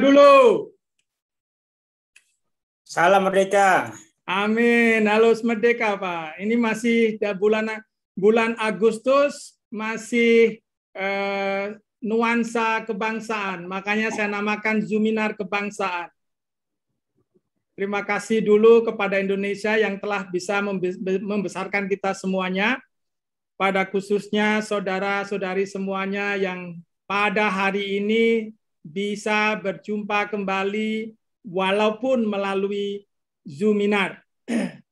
dulu. Salam merdeka. Amin. Halo merdeka, Pak. Ini masih bulan bulan Agustus masih eh, nuansa kebangsaan. Makanya saya namakan Zuminar Kebangsaan. Terima kasih dulu kepada Indonesia yang telah bisa membesarkan kita semuanya. Pada khususnya saudara-saudari semuanya yang pada hari ini bisa berjumpa kembali walaupun melalui Zoominar.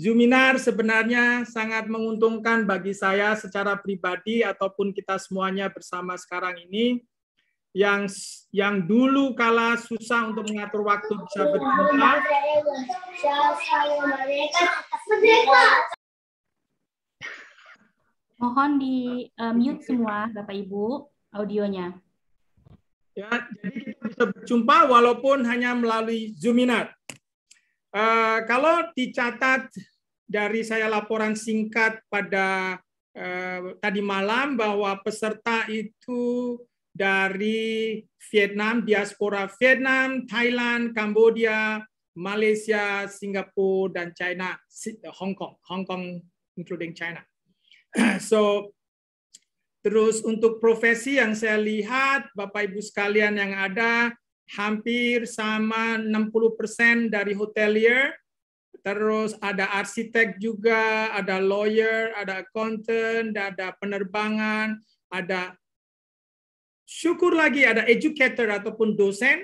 Zoominar sebenarnya sangat menguntungkan bagi saya secara pribadi ataupun kita semuanya bersama sekarang ini yang yang dulu kala susah untuk mengatur waktu bisa berjumpa. Mohon di uh, mute semua Bapak Ibu audionya. Ya, jadi kita bisa berjumpa walaupun hanya melalui Zoominat. Uh, eh, kalau dicatat dari saya laporan singkat pada uh, tadi malam bahwa peserta itu dari Vietnam, diaspora Vietnam, Thailand, Kamboja, Malaysia, Singapura, dan China, Hong Kong, Hong Kong including China. so Terus untuk profesi yang saya lihat, Bapak Ibu sekalian yang ada, hampir sama 60% dari hotelier, terus ada arsitek juga, ada lawyer, ada accountant, ada penerbangan, ada syukur lagi ada educator ataupun dosen.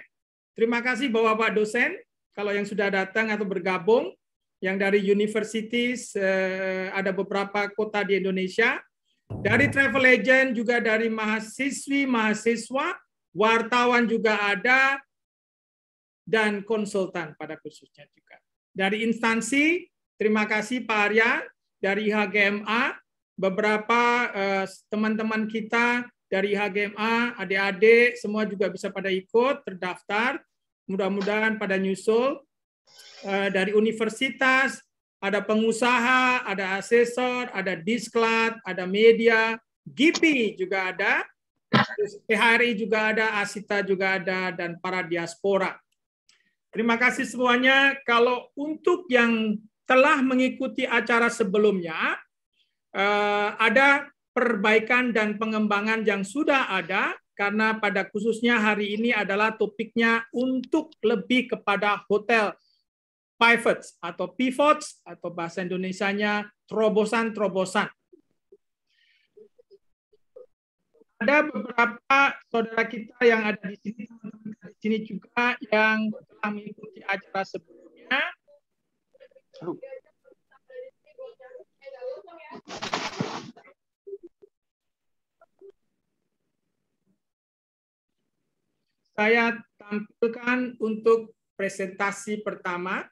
Terima kasih Bapak-Bapak dosen kalau yang sudah datang atau bergabung yang dari universities eh, ada beberapa kota di Indonesia dari travel agent juga dari mahasiswi, mahasiswa, wartawan juga ada, dan konsultan pada khususnya juga. Dari instansi, terima kasih Pak Arya, dari HGMA, beberapa eh, teman-teman eh, kita dari HGMA, adik-adik, semua juga bisa pada ikut, terdaftar, mudah-mudahan pada nyusul. Eh, dari universitas, ada pengusaha, ada asesor, ada disklat, ada media, GIPI juga ada, PHRI juga ada, Asita juga ada, dan para diaspora. Terima kasih semuanya. Kalau untuk yang telah mengikuti acara sebelumnya, eh, ada perbaikan dan pengembangan yang sudah ada, karena pada khususnya hari ini adalah topiknya untuk lebih kepada hotel pivots atau pivots atau bahasa Indonesianya terobosan-terobosan. Ada beberapa saudara kita yang ada di sini, di sini juga yang telah mengikuti acara sebelumnya. Saya tampilkan untuk presentasi pertama.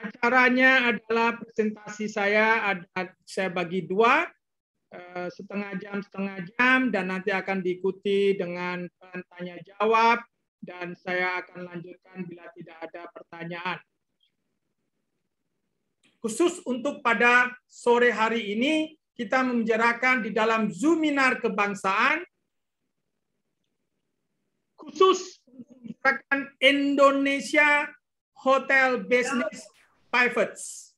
acaranya adalah presentasi saya ada saya bagi dua eh, setengah jam setengah jam dan nanti akan diikuti dengan tanya jawab dan saya akan lanjutkan bila tidak ada pertanyaan. Khusus untuk pada sore hari ini kita membicarakan di dalam Zoominar kebangsaan khusus membicarakan Indonesia Hotel Business pivots.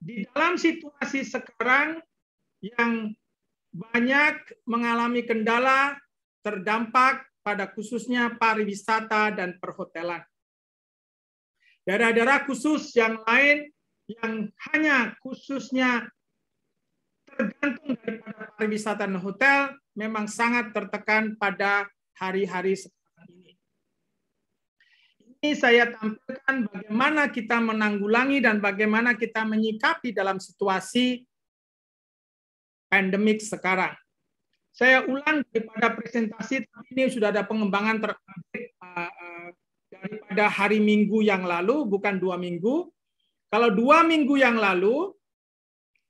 Di dalam situasi sekarang yang banyak mengalami kendala terdampak pada khususnya pariwisata dan perhotelan. Daerah-daerah khusus yang lain yang hanya khususnya tergantung daripada pariwisata dan hotel memang sangat tertekan pada hari-hari sekarang ini saya tampilkan bagaimana kita menanggulangi dan bagaimana kita menyikapi dalam situasi pandemik sekarang. Saya ulang daripada presentasi, ini sudah ada pengembangan terkait uh, uh, daripada hari Minggu yang lalu, bukan dua minggu. Kalau dua minggu yang lalu,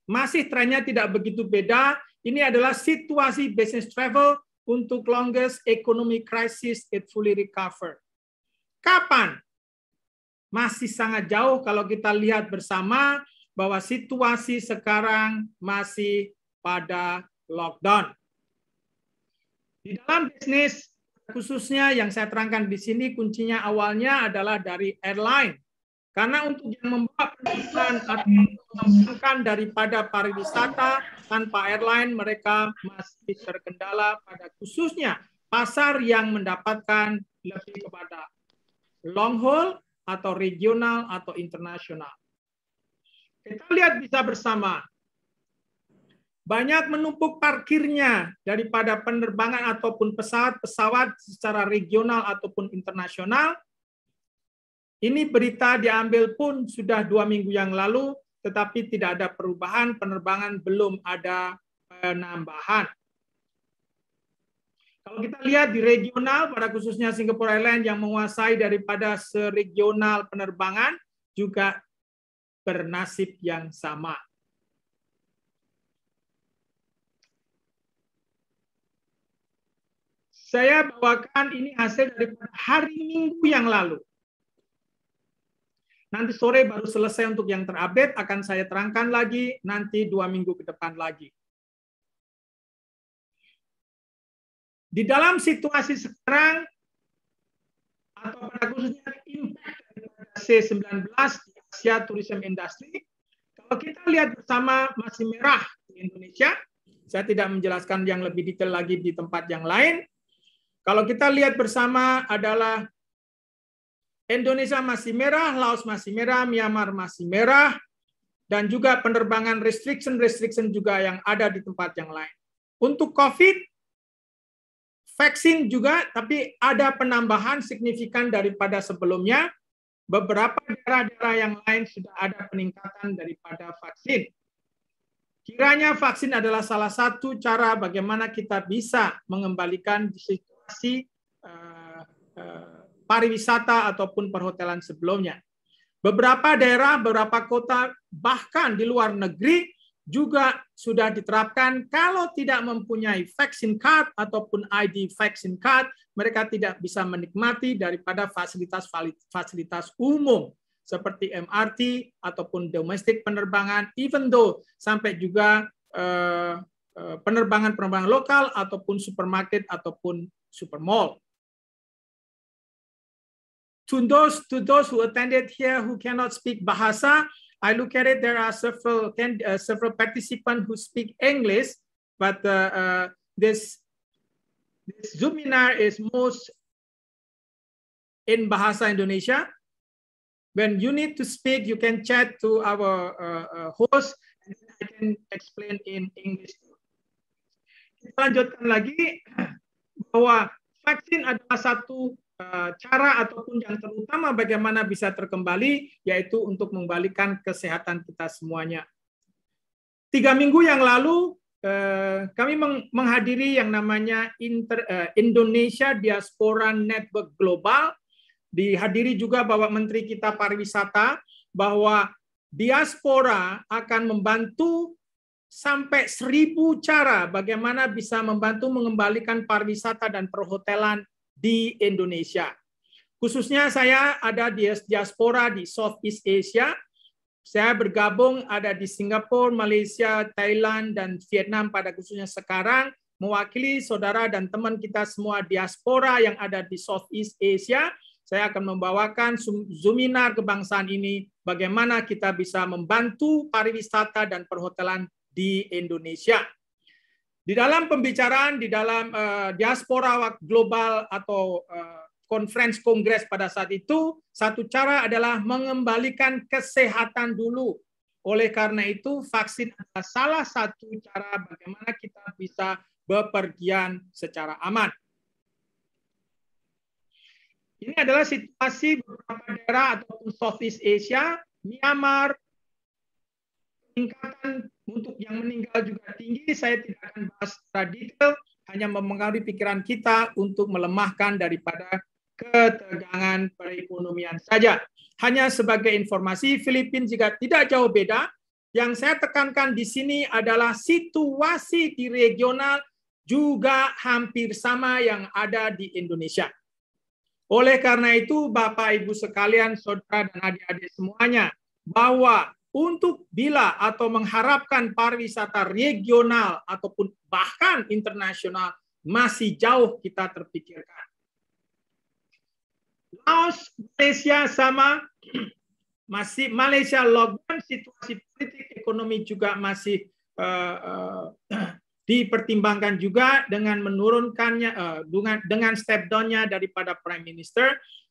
masih trennya tidak begitu beda. Ini adalah situasi business travel untuk longest economic crisis it fully recovered. Kapan? Masih sangat jauh kalau kita lihat bersama bahwa situasi sekarang masih pada lockdown. Di dalam bisnis khususnya yang saya terangkan di sini kuncinya awalnya adalah dari airline. Karena untuk yang membawa perusahaan atau mengembangkan daripada pariwisata tanpa airline mereka masih terkendala pada khususnya pasar yang mendapatkan lebih kepada long haul atau regional atau internasional. Kita lihat bisa bersama. Banyak menumpuk parkirnya daripada penerbangan ataupun pesawat-pesawat secara regional ataupun internasional. Ini berita diambil pun sudah dua minggu yang lalu, tetapi tidak ada perubahan, penerbangan belum ada penambahan. Kalau kita lihat di regional, pada khususnya Singapore Airlines yang menguasai daripada seregional penerbangan juga bernasib yang sama. Saya bawakan ini hasil dari hari Minggu yang lalu. Nanti sore baru selesai untuk yang terupdate, akan saya terangkan lagi nanti dua minggu ke depan lagi. Di dalam situasi sekarang, atau pada khususnya impact dari C19 di Asia Tourism Industry, kalau kita lihat bersama masih merah di Indonesia, saya tidak menjelaskan yang lebih detail lagi di tempat yang lain. Kalau kita lihat bersama adalah Indonesia masih merah, Laos masih merah, Myanmar masih merah, dan juga penerbangan restriction-restriction juga yang ada di tempat yang lain. Untuk COVID, Vaksin juga, tapi ada penambahan signifikan daripada sebelumnya. Beberapa daerah-daerah yang lain sudah ada peningkatan daripada vaksin. Kiranya vaksin adalah salah satu cara bagaimana kita bisa mengembalikan situasi eh, eh, pariwisata ataupun perhotelan sebelumnya. Beberapa daerah, beberapa kota, bahkan di luar negeri juga sudah diterapkan kalau tidak mempunyai vaksin card ataupun ID vaksin card mereka tidak bisa menikmati daripada fasilitas fasilitas umum seperti MRT ataupun domestik penerbangan even though sampai juga eh, eh, penerbangan-penerbangan lokal ataupun supermarket ataupun supermall to those to those who attended here who cannot speak bahasa I look at it, there are several uh, several participants who speak English, but uh, uh, this, this Zoominar is most in Bahasa Indonesia. When you need to speak, you can chat to our uh, uh, host, and I can explain in English. Kita lanjutkan lagi bahwa vaksin adalah satu Eh, cara ataupun yang terutama bagaimana bisa terkembali yaitu untuk membalikan kesehatan kita semuanya. Tiga minggu yang lalu eh, kami menghadiri yang namanya eh, Indonesia Diaspora Network Global, dihadiri juga Bapak Menteri kita pariwisata bahwa diaspora akan membantu sampai seribu cara bagaimana bisa membantu mengembalikan pariwisata dan perhotelan di Indonesia. Khususnya saya ada di diaspora di Southeast Asia. Saya bergabung ada di Singapura, Malaysia, Thailand, dan Vietnam pada khususnya sekarang mewakili saudara dan teman kita semua diaspora yang ada di Southeast Asia. Saya akan membawakan zuminar kebangsaan ini bagaimana kita bisa membantu pariwisata dan perhotelan di Indonesia. Di dalam pembicaraan di dalam uh, diaspora global atau uh, eh, kongres pada saat itu, satu cara adalah mengembalikan kesehatan dulu. Oleh karena itu, vaksin adalah salah satu cara bagaimana kita bisa bepergian secara aman. Ini adalah situasi beberapa daerah ataupun Southeast Asia, Myanmar, tingkatan untuk yang meninggal juga tinggi. Saya tidak akan bahas radikal, hanya mempengaruhi pikiran kita untuk melemahkan daripada ketegangan perekonomian saja. Hanya sebagai informasi, Filipina juga tidak jauh beda. Yang saya tekankan di sini adalah situasi di regional juga hampir sama yang ada di Indonesia. Oleh karena itu, Bapak Ibu sekalian, saudara dan adik-adik semuanya, bahwa untuk bila atau mengharapkan pariwisata regional ataupun bahkan internasional masih jauh kita terpikirkan. Laos, Malaysia sama, masih Malaysia lockdown, situasi politik ekonomi juga masih uh, uh, dipertimbangkan juga dengan menurunkannya eh, dengan dengan step down-nya daripada prime minister.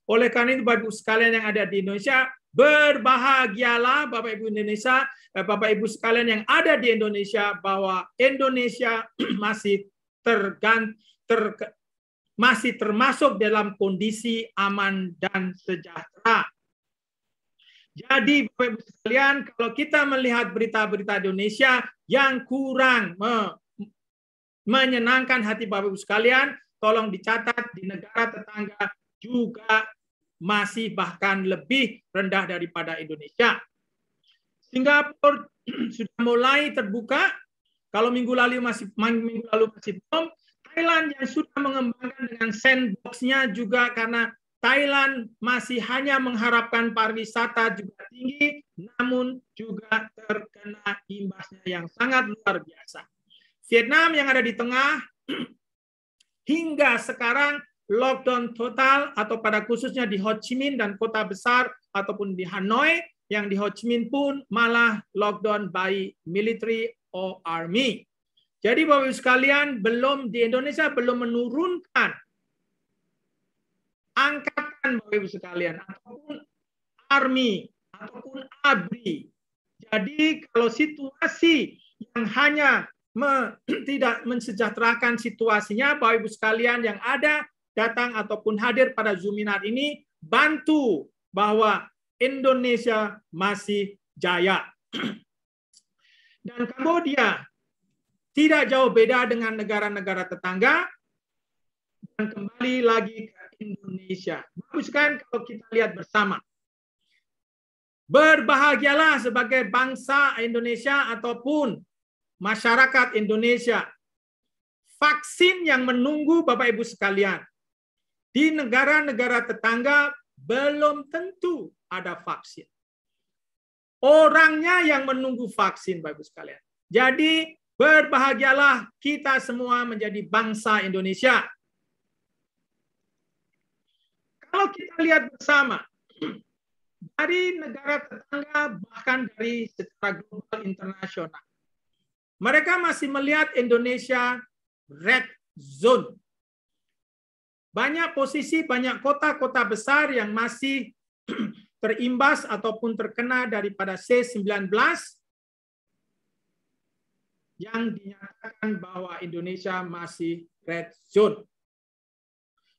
Oleh karena itu Bapak Ibu sekalian yang ada di Indonesia, berbahagialah Bapak Ibu Indonesia, eh, Bapak Ibu sekalian yang ada di Indonesia bahwa Indonesia masih tergant ter masih termasuk dalam kondisi aman dan sejahtera. Jadi Bapak Ibu sekalian, kalau kita melihat berita-berita Indonesia yang kurang menyenangkan hati Bapak Ibu sekalian. Tolong dicatat di negara tetangga juga masih bahkan lebih rendah daripada Indonesia. Singapura sudah mulai terbuka. Kalau minggu lalu masih minggu lalu masih belum. Thailand yang sudah mengembangkan dengan sandboxnya juga karena Thailand masih hanya mengharapkan pariwisata juga tinggi, namun juga terkena imbasnya yang sangat luar biasa. Vietnam yang ada di tengah hingga sekarang lockdown total atau pada khususnya di Ho Chi Minh dan kota besar ataupun di Hanoi yang di Ho Chi Minh pun malah lockdown by military or army. Jadi Bapak Ibu sekalian belum di Indonesia belum menurunkan angkatan Bapak Ibu sekalian ataupun army ataupun abri. Jadi kalau situasi yang hanya tidak mensejahterakan situasinya, Bapak Ibu sekalian yang ada datang ataupun hadir pada Zuminar ini, bantu bahwa Indonesia masih jaya. Dan Kamboja tidak jauh beda dengan negara-negara tetangga. Dan kembali lagi ke Indonesia. Bagus kan kalau kita lihat bersama. Berbahagialah sebagai bangsa Indonesia ataupun masyarakat Indonesia, vaksin yang menunggu Bapak Ibu sekalian di negara-negara tetangga belum tentu ada vaksin. Orangnya yang menunggu vaksin Bapak Ibu sekalian. Jadi berbahagialah kita semua menjadi bangsa Indonesia. Kalau kita lihat bersama, dari negara tetangga bahkan dari secara global internasional. Mereka masih melihat Indonesia red zone. Banyak posisi, banyak kota-kota besar yang masih terimbas ataupun terkena daripada C19 yang dinyatakan bahwa Indonesia masih red zone.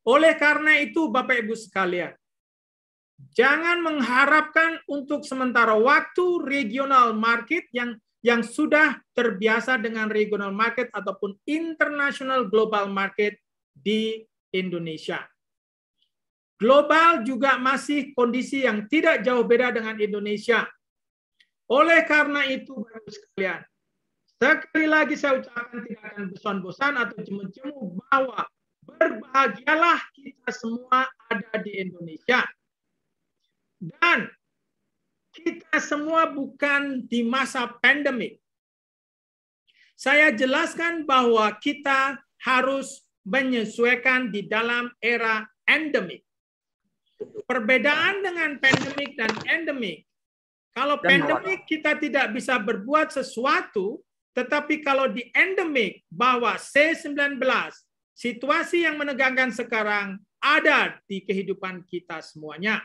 Oleh karena itu, Bapak Ibu sekalian, jangan mengharapkan untuk sementara waktu regional market yang yang sudah terbiasa dengan regional market ataupun international global market di Indonesia. Global juga masih kondisi yang tidak jauh beda dengan Indonesia. Oleh karena itu, bagus sekalian, sekali lagi saya ucapkan tidak akan bosan-bosan atau cemu-cemu bahwa berbahagialah kita semua ada di Indonesia. Dan kita semua bukan di masa pandemik. Saya jelaskan bahwa kita harus menyesuaikan di dalam era endemik. Perbedaan dengan pandemik dan endemik. Kalau pandemik kita tidak bisa berbuat sesuatu, tetapi kalau di endemik bahwa C19 situasi yang menegangkan sekarang ada di kehidupan kita semuanya.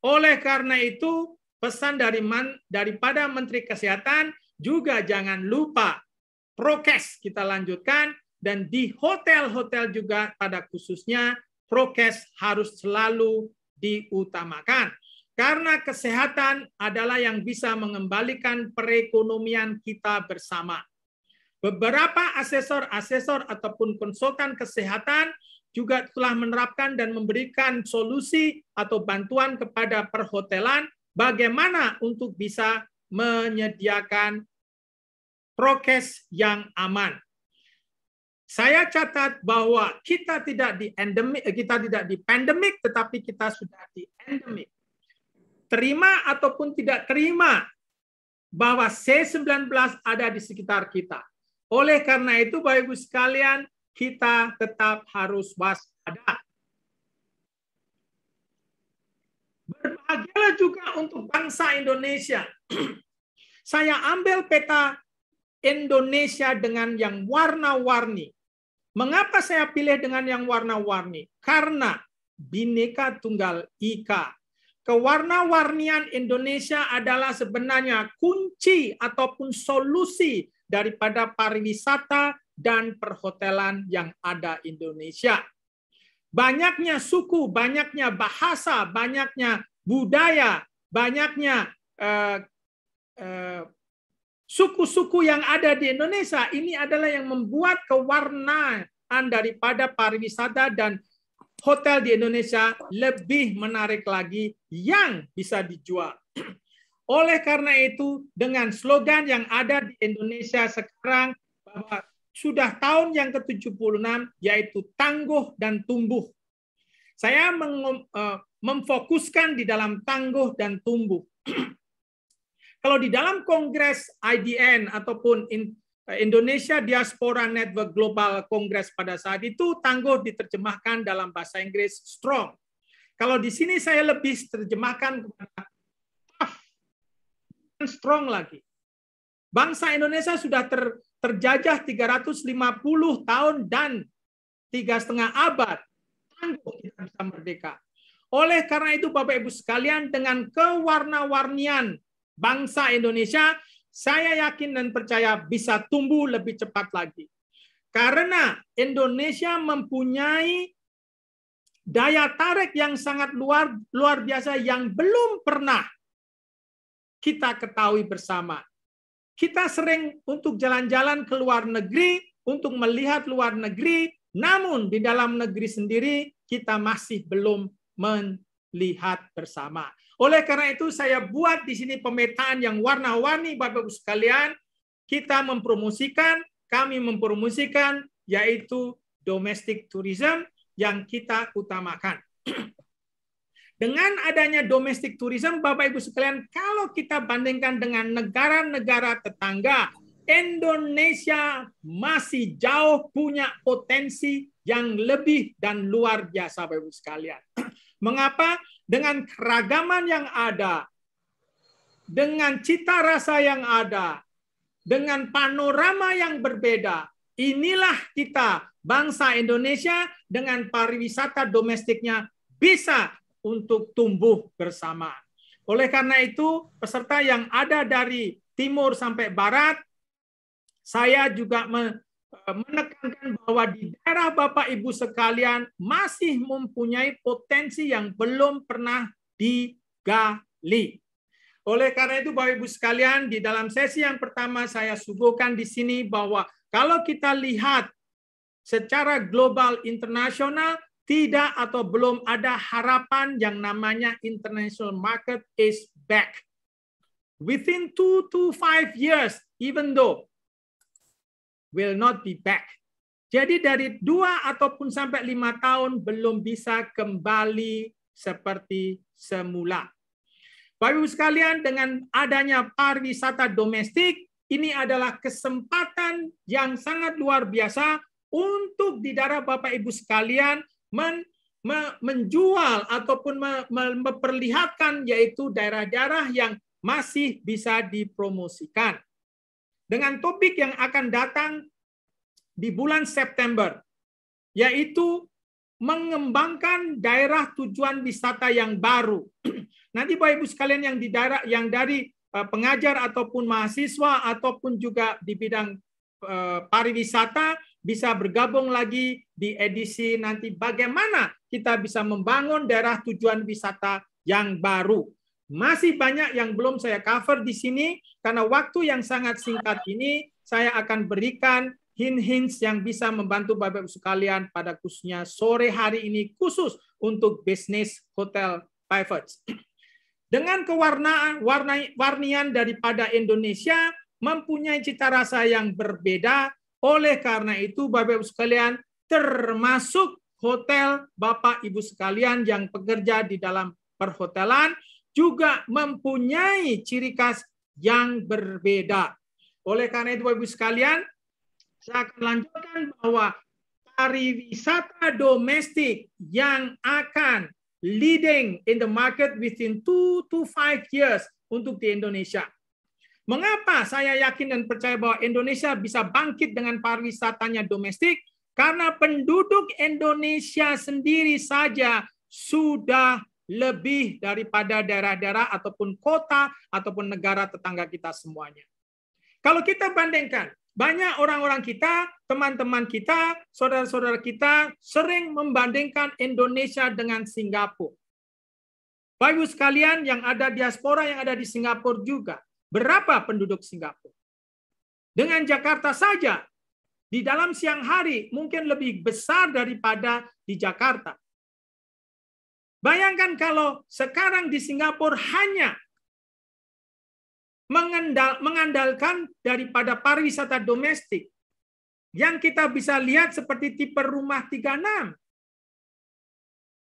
Oleh karena itu, pesan dari man, daripada Menteri Kesehatan juga jangan lupa prokes kita lanjutkan dan di hotel-hotel juga pada khususnya prokes harus selalu diutamakan. Karena kesehatan adalah yang bisa mengembalikan perekonomian kita bersama. Beberapa asesor-asesor ataupun konsultan kesehatan juga telah menerapkan dan memberikan solusi atau bantuan kepada perhotelan bagaimana untuk bisa menyediakan prokes yang aman. Saya catat bahwa kita tidak di endemik, eh, kita tidak di pandemik, tetapi kita sudah di endemik. Terima ataupun tidak terima bahwa C19 ada di sekitar kita. Oleh karena itu, Bapak Ibu sekalian, kita tetap harus waspada Berbahagialah juga untuk bangsa Indonesia. Saya ambil peta Indonesia dengan yang warna-warni. Mengapa saya pilih dengan yang warna-warni? Karena bineka Tunggal Ika. Kewarna-warnian Indonesia adalah sebenarnya kunci ataupun solusi daripada pariwisata dan perhotelan yang ada Indonesia. Banyaknya suku, banyaknya bahasa, banyaknya budaya, banyaknya suku-suku eh, eh, suku-suku yang ada di Indonesia ini adalah yang membuat kewarnaan daripada pariwisata dan hotel di Indonesia lebih menarik lagi yang bisa dijual. Oleh karena itu, dengan slogan yang ada di Indonesia sekarang bahwa sudah tahun yang ke-76 yaitu tangguh dan tumbuh. Saya eh, memfokuskan di dalam tangguh dan tumbuh. Kalau di dalam Kongres IDN ataupun eh, Indonesia Diaspora Network Global Kongres pada saat itu tangguh diterjemahkan dalam bahasa Inggris strong. Kalau di sini saya lebih terjemahkan ah, strong lagi. Bangsa Indonesia sudah ter, terjajah 350 tahun dan tiga setengah abad, tangguh kita bisa merdeka. Oleh karena itu Bapak Ibu sekalian dengan kewarna-warnian bangsa Indonesia, saya yakin dan percaya bisa tumbuh lebih cepat lagi. Karena Indonesia mempunyai daya tarik yang sangat luar luar biasa yang belum pernah kita ketahui bersama. Kita sering untuk jalan-jalan ke luar negeri, untuk melihat luar negeri, namun di dalam negeri sendiri kita masih belum melihat bersama. Oleh karena itu saya buat di sini pemetaan yang warna-warni Bapak-Ibu sekalian. Kita mempromosikan, kami mempromosikan yaitu domestic tourism yang kita utamakan. Dengan adanya domestic tourism, Bapak Ibu sekalian, kalau kita bandingkan dengan negara-negara tetangga, Indonesia masih jauh punya potensi yang lebih dan luar biasa Bapak Ibu sekalian. Mengapa? Dengan keragaman yang ada, dengan cita rasa yang ada, dengan panorama yang berbeda, inilah kita bangsa Indonesia dengan pariwisata domestiknya bisa untuk tumbuh bersama. Oleh karena itu, peserta yang ada dari timur sampai barat, saya juga e, menekankan bahwa di daerah Bapak Ibu sekalian masih mempunyai potensi yang belum pernah digali. Oleh karena itu Bapak Ibu sekalian, di dalam sesi yang pertama saya suguhkan di sini bahwa kalau kita lihat secara global internasional tidak atau belum ada harapan yang namanya international market is back. Within two to five years, even though will not be back. Jadi dari dua ataupun sampai lima tahun belum bisa kembali seperti semula. Bapak Ibu sekalian, dengan adanya pariwisata domestik, ini adalah kesempatan yang sangat luar biasa untuk di darah Bapak Ibu sekalian men, me, menjual ataupun me, me, memperlihatkan yaitu daerah-daerah yang masih bisa dipromosikan. Dengan topik yang akan datang di bulan September, yaitu mengembangkan daerah tujuan wisata yang baru. Nanti Bapak Ibu sekalian yang di daerah yang dari eh, pengajar ataupun mahasiswa ataupun juga di bidang eh, pariwisata bisa bergabung lagi di edisi nanti bagaimana kita bisa membangun daerah tujuan wisata yang baru. Masih banyak yang belum saya cover di sini karena waktu yang sangat singkat ini saya akan berikan hint hint yang bisa membantu Bapak-Ibu sekalian pada khususnya sore hari ini khusus untuk bisnis hotel private. Dengan kewarnaan warna, warnian daripada Indonesia mempunyai cita rasa yang berbeda oleh karena itu, Bapak Ibu sekalian, termasuk hotel Bapak Ibu sekalian yang bekerja di dalam perhotelan juga mempunyai ciri khas yang berbeda. Oleh karena itu, Bapak Ibu sekalian, saya akan lanjutkan bahwa pariwisata domestik yang akan leading in the market within two to five years untuk di Indonesia. Mengapa saya yakin dan percaya bahwa Indonesia bisa bangkit dengan pariwisatanya domestik? Karena penduduk Indonesia sendiri saja sudah lebih daripada daerah-daerah ataupun kota ataupun negara tetangga kita semuanya. Kalau kita bandingkan, banyak orang-orang kita, teman-teman kita, saudara-saudara kita sering membandingkan Indonesia dengan Singapura. Bagus kalian sekalian yang ada diaspora yang ada di Singapura juga. Berapa penduduk Singapura? Dengan Jakarta saja, di dalam siang hari mungkin lebih besar daripada di Jakarta. Bayangkan kalau sekarang di Singapura hanya mengandalkan daripada pariwisata domestik. Yang kita bisa lihat seperti tipe rumah 36.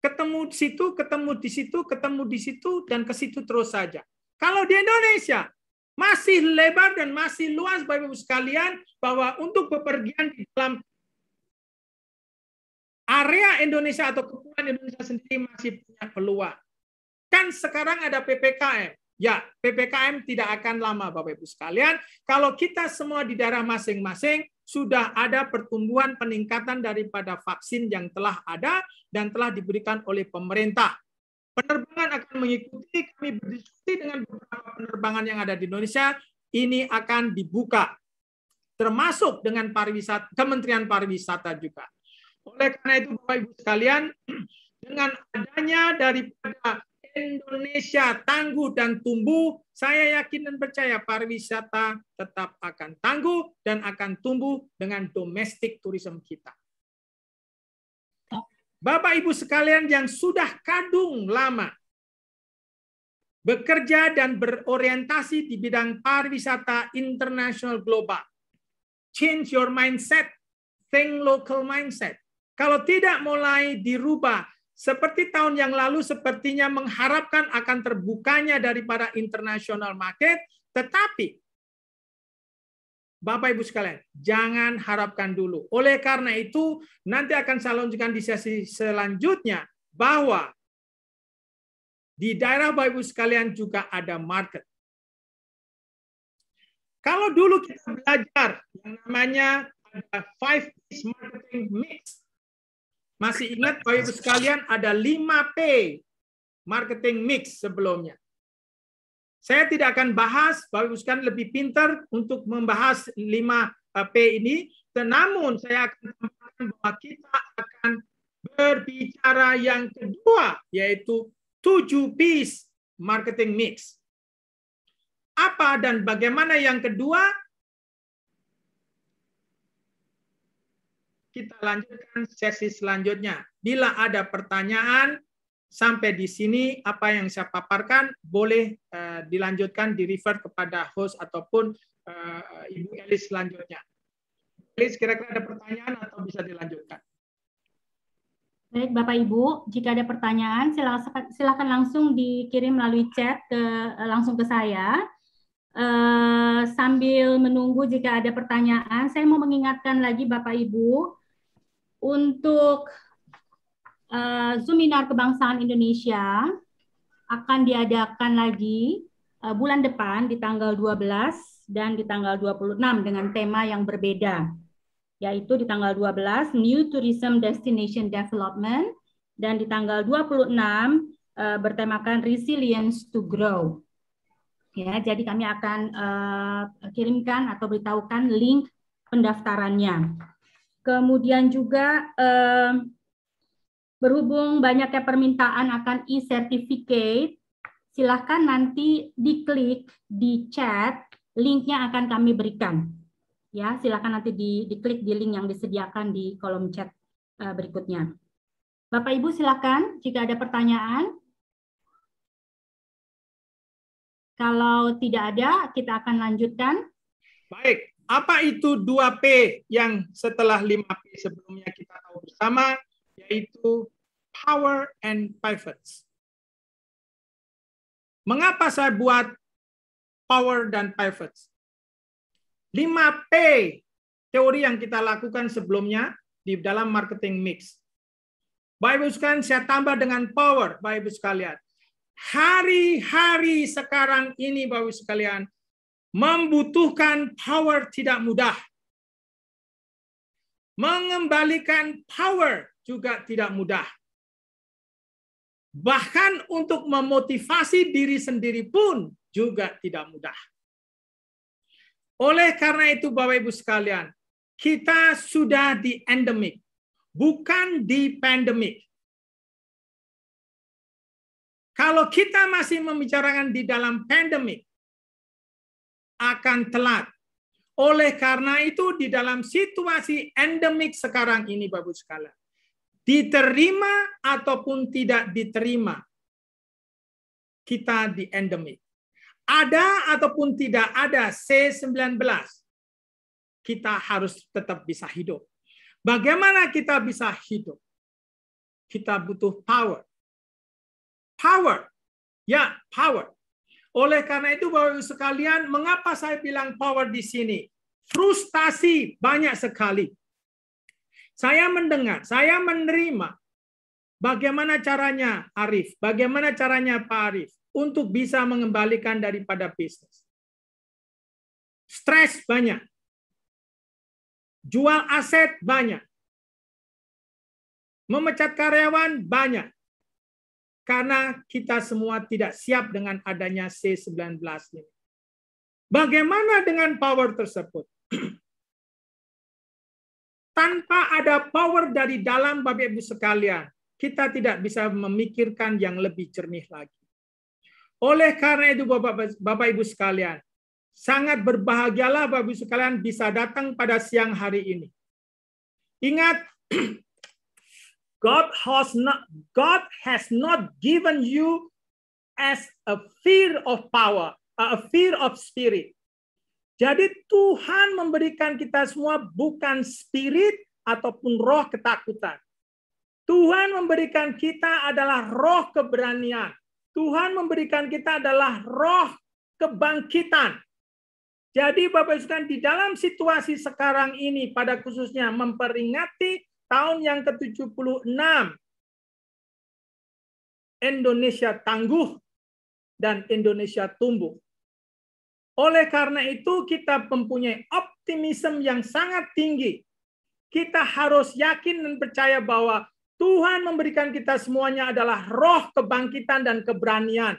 Ketemu di situ, ketemu di situ, ketemu di situ, dan ke situ terus saja. Kalau di Indonesia, masih lebar dan masih luas Bapak Ibu sekalian bahwa untuk bepergian di dalam area Indonesia atau kepulauan Indonesia sendiri masih punya peluang. Kan sekarang ada PPKM. Ya, PPKM tidak akan lama Bapak Ibu sekalian. Kalau kita semua di daerah masing-masing sudah ada pertumbuhan peningkatan daripada vaksin yang telah ada dan telah diberikan oleh pemerintah. Penerbangan akan mengikuti kami berdiskusi dengan beberapa penerbangan yang ada di Indonesia. Ini akan dibuka, termasuk dengan pariwisata, Kementerian Pariwisata juga. Oleh karena itu, Bapak Ibu sekalian, dengan adanya daripada Indonesia tangguh dan tumbuh, saya yakin dan percaya pariwisata tetap akan tangguh dan akan tumbuh dengan domestik turisme kita. Bapak Ibu sekalian yang sudah kadung lama bekerja dan berorientasi di bidang pariwisata internasional global. Change your mindset, think local mindset. Kalau tidak mulai dirubah seperti tahun yang lalu sepertinya mengharapkan akan terbukanya daripada international market, tetapi Bapak Ibu sekalian, jangan harapkan dulu. Oleh karena itu, nanti akan saya lanjutkan di sesi selanjutnya bahwa di daerah Bapak Ibu sekalian juga ada market. Kalau dulu kita belajar yang namanya ada five marketing mix. Masih ingat Bapak Ibu sekalian ada 5 P marketing mix sebelumnya. Saya tidak akan bahas, bapak-ibu sekalian lebih pintar untuk membahas 5P eh, ini. Namun saya akan tambahkan bahwa kita akan berbicara yang kedua, yaitu 7 piece marketing mix. Apa dan bagaimana yang kedua? Kita lanjutkan sesi selanjutnya. Bila ada pertanyaan, Sampai di sini apa yang saya paparkan boleh uh, dilanjutkan di refer kepada host ataupun uh, Ibu Elis selanjutnya. Elis kira-kira ada pertanyaan atau bisa dilanjutkan? Baik Bapak Ibu, jika ada pertanyaan silakan, silakan langsung dikirim melalui chat ke eh, langsung ke saya. Uh, sambil menunggu jika ada pertanyaan, saya mau mengingatkan lagi Bapak Ibu untuk uh, Seminar Kebangsaan Indonesia akan diadakan lagi uh, bulan depan di tanggal 12 dan di tanggal 26 dengan tema yang berbeda yaitu di tanggal 12 New Tourism Destination Development dan di tanggal 26 uh, eh, bertemakan Resilience to Grow. Ya, jadi kami akan uh, kirimkan atau beritahukan link pendaftarannya. Kemudian juga uh, Berhubung banyaknya permintaan akan e-certificate, silakan nanti diklik di chat, linknya akan kami berikan. Ya, silakan nanti di, diklik di link yang disediakan di kolom chat uh, berikutnya. Bapak Ibu silakan. jika ada pertanyaan. Kalau tidak ada, kita akan lanjutkan. Baik, apa itu 2P yang setelah 5P sebelumnya kita tahu bersama? yaitu power and pivots. Mengapa saya buat power dan pivots? 5P teori yang kita lakukan sebelumnya di dalam marketing mix. Baik Ibu sekalian, saya tambah dengan power, Baik Ibu sekalian. Hari-hari sekarang ini, Bapak Ibu sekalian, membutuhkan power tidak mudah. Mengembalikan power juga tidak mudah. Bahkan untuk memotivasi diri sendiri pun juga tidak mudah. Oleh karena itu Bapak Ibu sekalian, kita sudah di endemik, bukan di pandemik. Kalau kita masih membicarakan di dalam pandemik, akan telat. Oleh karena itu, di dalam situasi endemik sekarang ini, Bapak ibu sekalian, diterima ataupun tidak diterima kita di endemik. Ada ataupun tidak ada C19 kita harus tetap bisa hidup. Bagaimana kita bisa hidup? Kita butuh power. Power. Ya, power. Oleh karena itu Bapak Ibu sekalian, mengapa saya bilang power di sini? Frustasi banyak sekali. Saya mendengar, saya menerima. Bagaimana caranya Arif? Bagaimana caranya Pak Arif untuk bisa mengembalikan daripada bisnis? Stres banyak. Jual aset banyak. Memecat karyawan banyak. Karena kita semua tidak siap dengan adanya C19 ini. Bagaimana dengan power tersebut? tanpa ada power dari dalam Bapak Ibu sekalian, kita tidak bisa memikirkan yang lebih jernih lagi. Oleh karena itu Bapak, Bapak Ibu sekalian, sangat berbahagialah Bapak Ibu sekalian bisa datang pada siang hari ini. Ingat God has not God has not given you as a fear of power, a fear of spirit, jadi Tuhan memberikan kita semua bukan spirit ataupun roh ketakutan. Tuhan memberikan kita adalah roh keberanian. Tuhan memberikan kita adalah roh kebangkitan. Jadi Bapak Ibu di dalam situasi sekarang ini pada khususnya memperingati tahun yang ke-76 Indonesia tangguh dan Indonesia tumbuh. Oleh karena itu kita mempunyai optimisme yang sangat tinggi. Kita harus yakin dan percaya bahwa Tuhan memberikan kita semuanya adalah roh kebangkitan dan keberanian.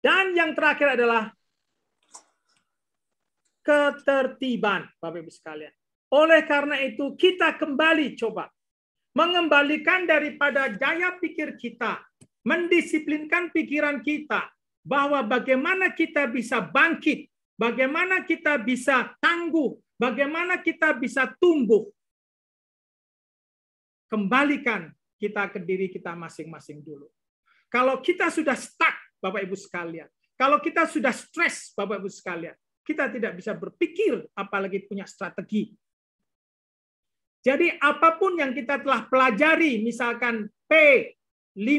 Dan yang terakhir adalah ketertiban, Bapak Ibu sekalian. Oleh karena itu kita kembali coba mengembalikan daripada gaya pikir kita, mendisiplinkan pikiran kita, bahwa bagaimana kita bisa bangkit, bagaimana kita bisa tangguh, bagaimana kita bisa tumbuh. Kembalikan kita ke diri kita masing-masing dulu. Kalau kita sudah stuck, Bapak Ibu sekalian, kalau kita sudah stres, Bapak Ibu sekalian, kita tidak bisa berpikir apalagi punya strategi. Jadi apapun yang kita telah pelajari, misalkan P5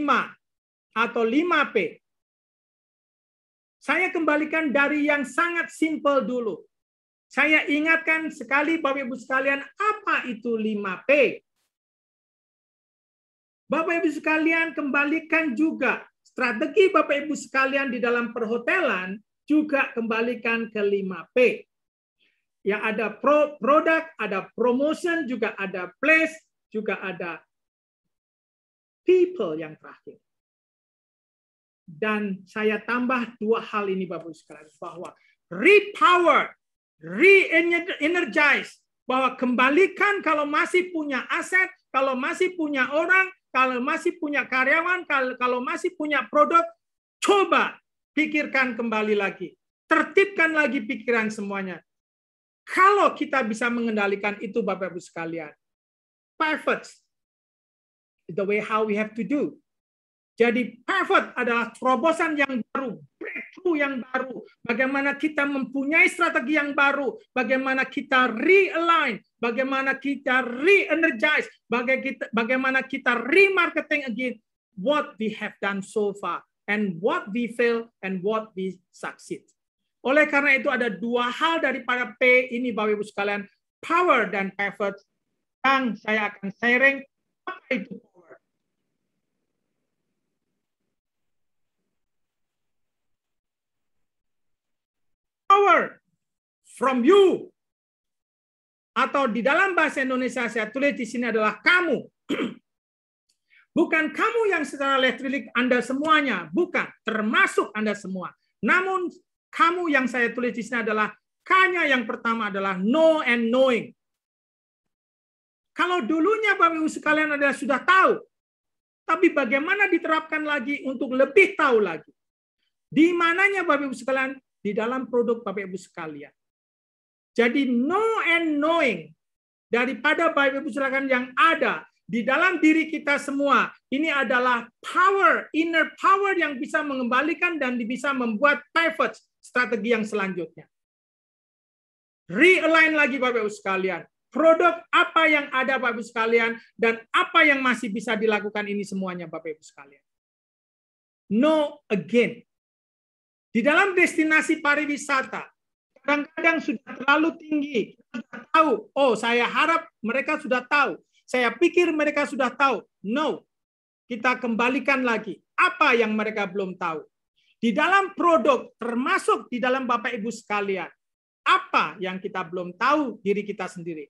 atau 5P, saya kembalikan dari yang sangat simpel dulu. Saya ingatkan sekali Bapak Ibu sekalian apa itu 5P. Bapak Ibu sekalian kembalikan juga strategi Bapak Ibu sekalian di dalam perhotelan juga kembalikan ke 5P. Ya ada pro, produk, ada promotion, juga ada place, juga ada people yang terakhir. Dan saya tambah dua hal ini Bapak Ibu sekalian bahwa repower, re-energize bahwa kembalikan kalau masih punya aset, kalau masih punya orang, kalau masih punya karyawan, kalau masih punya produk, coba pikirkan kembali lagi. Tertibkan lagi pikiran semuanya. Kalau kita bisa mengendalikan itu Bapak Ibu sekalian, perfect. the way how we have to do. Jadi pivot adalah terobosan yang baru, breakthrough yang baru. Bagaimana kita mempunyai strategi yang baru, bagaimana kita realign, bagaimana kita re-energize, bagaimana kita remarketing again what we have done so far and what we fail and what we succeed. Oleh karena itu ada dua hal daripada P ini Bapak Ibu sekalian, power dan pivot yang saya akan sharing apa itu power from you. Atau di dalam bahasa Indonesia saya tulis di sini adalah kamu. Bukan kamu yang secara elektrik Anda semuanya, bukan, termasuk Anda semua. Namun kamu yang saya tulis di sini adalah kanya yang pertama adalah know and knowing. Kalau dulunya Bapak Ibu sekalian adalah sudah tahu, tapi bagaimana diterapkan lagi untuk lebih tahu lagi? Di mananya Bapak Ibu sekalian di dalam produk Bapak Ibu sekalian. Jadi know and knowing daripada Bapak Ibu sekalian yang ada di dalam diri kita semua ini adalah power, inner power yang bisa mengembalikan dan bisa membuat pivot strategi yang selanjutnya. Realign lagi Bapak Ibu sekalian. Produk apa yang ada Bapak Ibu sekalian dan apa yang masih bisa dilakukan ini semuanya Bapak Ibu sekalian. Know again di dalam destinasi pariwisata, kadang-kadang sudah terlalu tinggi. Kita sudah tahu, oh saya harap mereka sudah tahu. Saya pikir mereka sudah tahu. No, kita kembalikan lagi. Apa yang mereka belum tahu? Di dalam produk, termasuk di dalam Bapak Ibu sekalian, apa yang kita belum tahu diri kita sendiri?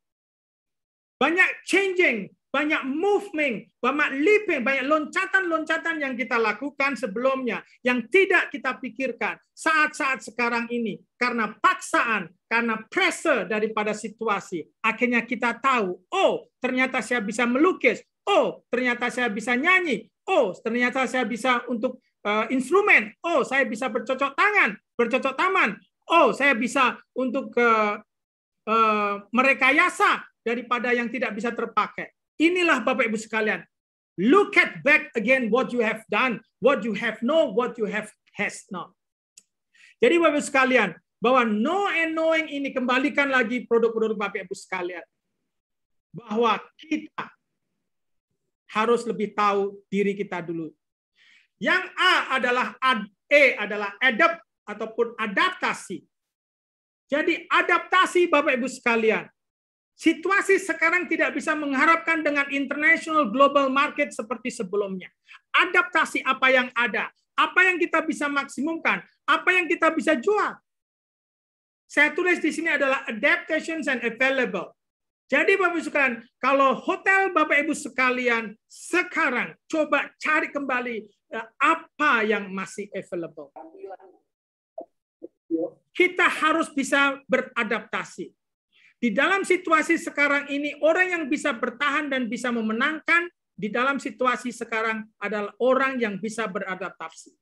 Banyak changing banyak movement, banyak leaping, banyak loncatan-loncatan yang kita lakukan sebelumnya yang tidak kita pikirkan saat-saat sekarang ini karena paksaan, karena pressure daripada situasi. Akhirnya kita tahu, oh, ternyata saya bisa melukis, oh, ternyata saya bisa nyanyi, oh, ternyata saya bisa untuk uh, instrumen, oh, saya bisa bercocok tangan, bercocok taman, oh, saya bisa untuk uh, uh, merekayasa daripada yang tidak bisa terpakai Inilah Bapak Ibu sekalian. Look at back again what you have done, what you have know, what you have has not. Jadi Bapak Ibu sekalian, bahwa know and knowing ini kembalikan lagi produk-produk Bapak Ibu sekalian. Bahwa kita harus lebih tahu diri kita dulu. Yang A adalah ad, E adalah adapt ataupun adaptasi. Jadi adaptasi Bapak Ibu sekalian Situasi sekarang tidak bisa mengharapkan dengan international global market seperti sebelumnya. Adaptasi apa yang ada, apa yang kita bisa maksimumkan, apa yang kita bisa jual. Saya tulis di sini adalah adaptations and available. Jadi Bapak Ibu sekalian, kalau hotel Bapak Ibu sekalian sekarang coba cari kembali eh, apa yang masih available. Kita harus bisa beradaptasi di dalam situasi sekarang ini, orang yang bisa bertahan dan bisa memenangkan di dalam situasi sekarang adalah orang yang bisa beradaptasi.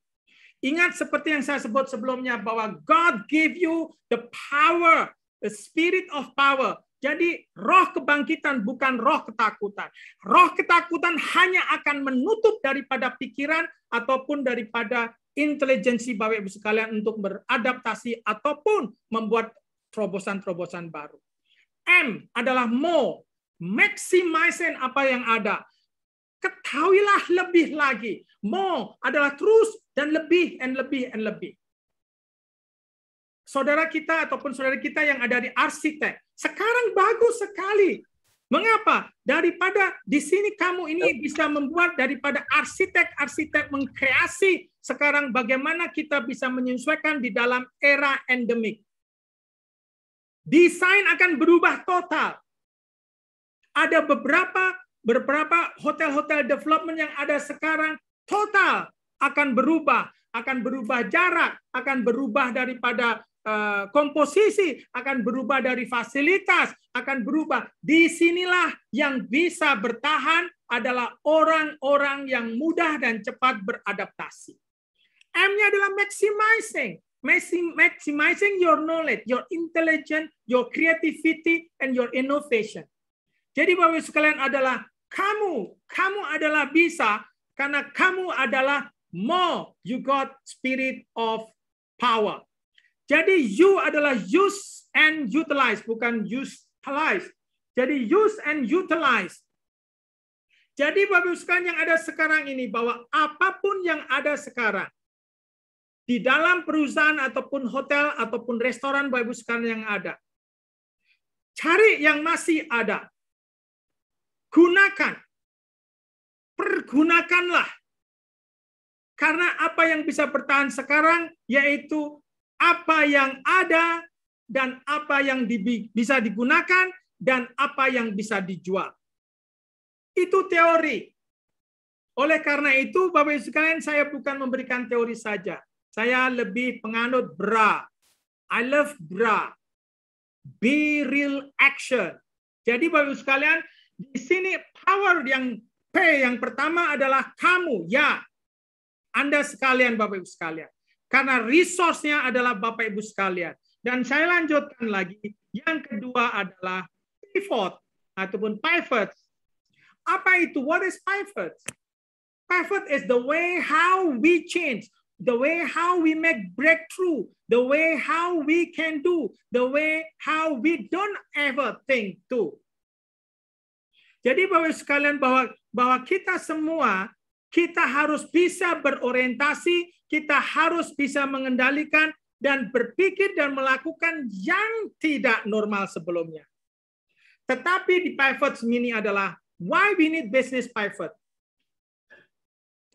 Ingat seperti yang saya sebut sebelumnya bahwa God give you the power, the spirit of power. Jadi roh kebangkitan bukan roh ketakutan. Roh ketakutan hanya akan menutup daripada pikiran ataupun daripada intelijensi Bapak Ibu sekalian untuk beradaptasi ataupun membuat terobosan-terobosan baru. M adalah mo, maximizing apa yang ada. Ketahuilah lebih lagi. Mo adalah terus dan lebih and lebih and lebih. Saudara kita ataupun saudara kita yang ada di arsitek, sekarang bagus sekali. Mengapa? Daripada di sini kamu ini bisa membuat daripada arsitek-arsitek mengkreasi sekarang bagaimana kita bisa menyesuaikan di dalam era endemik. Desain akan berubah total. Ada beberapa beberapa hotel-hotel development yang ada sekarang total akan berubah, akan berubah jarak, akan berubah daripada uh, komposisi, akan berubah dari fasilitas, akan berubah. Disinilah yang bisa bertahan adalah orang-orang yang mudah dan cepat beradaptasi. M-nya adalah maximizing maximizing your knowledge, your intelligence, your creativity, and your innovation. Jadi Bapak sekalian adalah kamu, kamu adalah bisa karena kamu adalah more. You got spirit of power. Jadi you adalah use and utilize, bukan utilize. Jadi use and utilize. Jadi Bapak Ibu sekalian yang ada sekarang ini, bahwa apapun yang ada sekarang, di dalam perusahaan ataupun hotel ataupun restoran Bapak Ibu sekalian yang ada. Cari yang masih ada. Gunakan. Pergunakanlah. Karena apa yang bisa bertahan sekarang yaitu apa yang ada dan apa yang bisa digunakan dan apa yang bisa dijual. Itu teori. Oleh karena itu, Bapak Ibu sekalian, saya bukan memberikan teori saja saya lebih penganut bra. I love bra. Be real action. Jadi Bapak Ibu sekalian, di sini power yang P yang pertama adalah kamu, ya. Anda sekalian Bapak Ibu sekalian. Karena resource-nya adalah Bapak Ibu sekalian. Dan saya lanjutkan lagi, yang kedua adalah pivot ataupun pivot. Apa itu? What is pivot? Pivot is the way how we change, the way how we make breakthrough, the way how we can do, the way how we don't ever think to. Jadi bahwa sekalian bahwa bahwa kita semua kita harus bisa berorientasi, kita harus bisa mengendalikan dan berpikir dan melakukan yang tidak normal sebelumnya. Tetapi di pivot mini adalah why we need business pivot.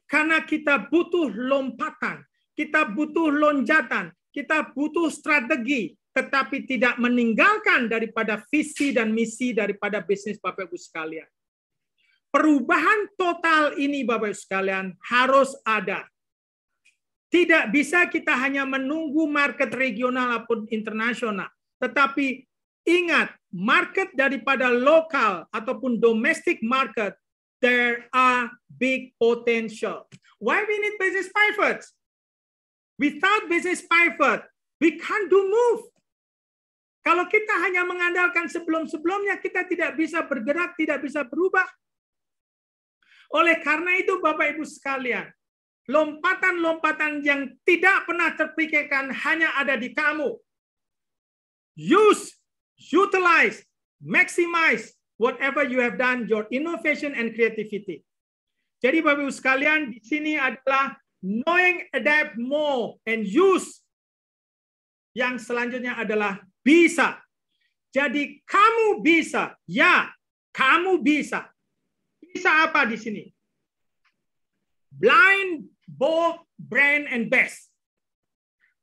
Karena kita butuh lompatan, kita butuh lonjatan, kita butuh strategi, tetapi tidak meninggalkan daripada visi dan misi daripada bisnis Bapak Ibu sekalian. Perubahan total ini Bapak Ibu sekalian harus ada. Tidak bisa kita hanya menunggu market regional ataupun internasional, tetapi ingat market daripada lokal ataupun domestic market there are big potential. Why we need business pivots? Without business pivot, we can't do move. Kalau kita hanya mengandalkan sebelum-sebelumnya, kita tidak bisa bergerak, tidak bisa berubah. Oleh karena itu, Bapak Ibu sekalian, lompatan-lompatan yang tidak pernah terpikirkan hanya ada di kamu. Use, utilize, maximize whatever you have done, your innovation and creativity. Jadi Bapak Ibu sekalian, di sini adalah knowing, adapt more, and use. Yang selanjutnya adalah bisa. Jadi kamu bisa, ya, kamu bisa. Bisa apa di sini? Blind, bold, brand, and best.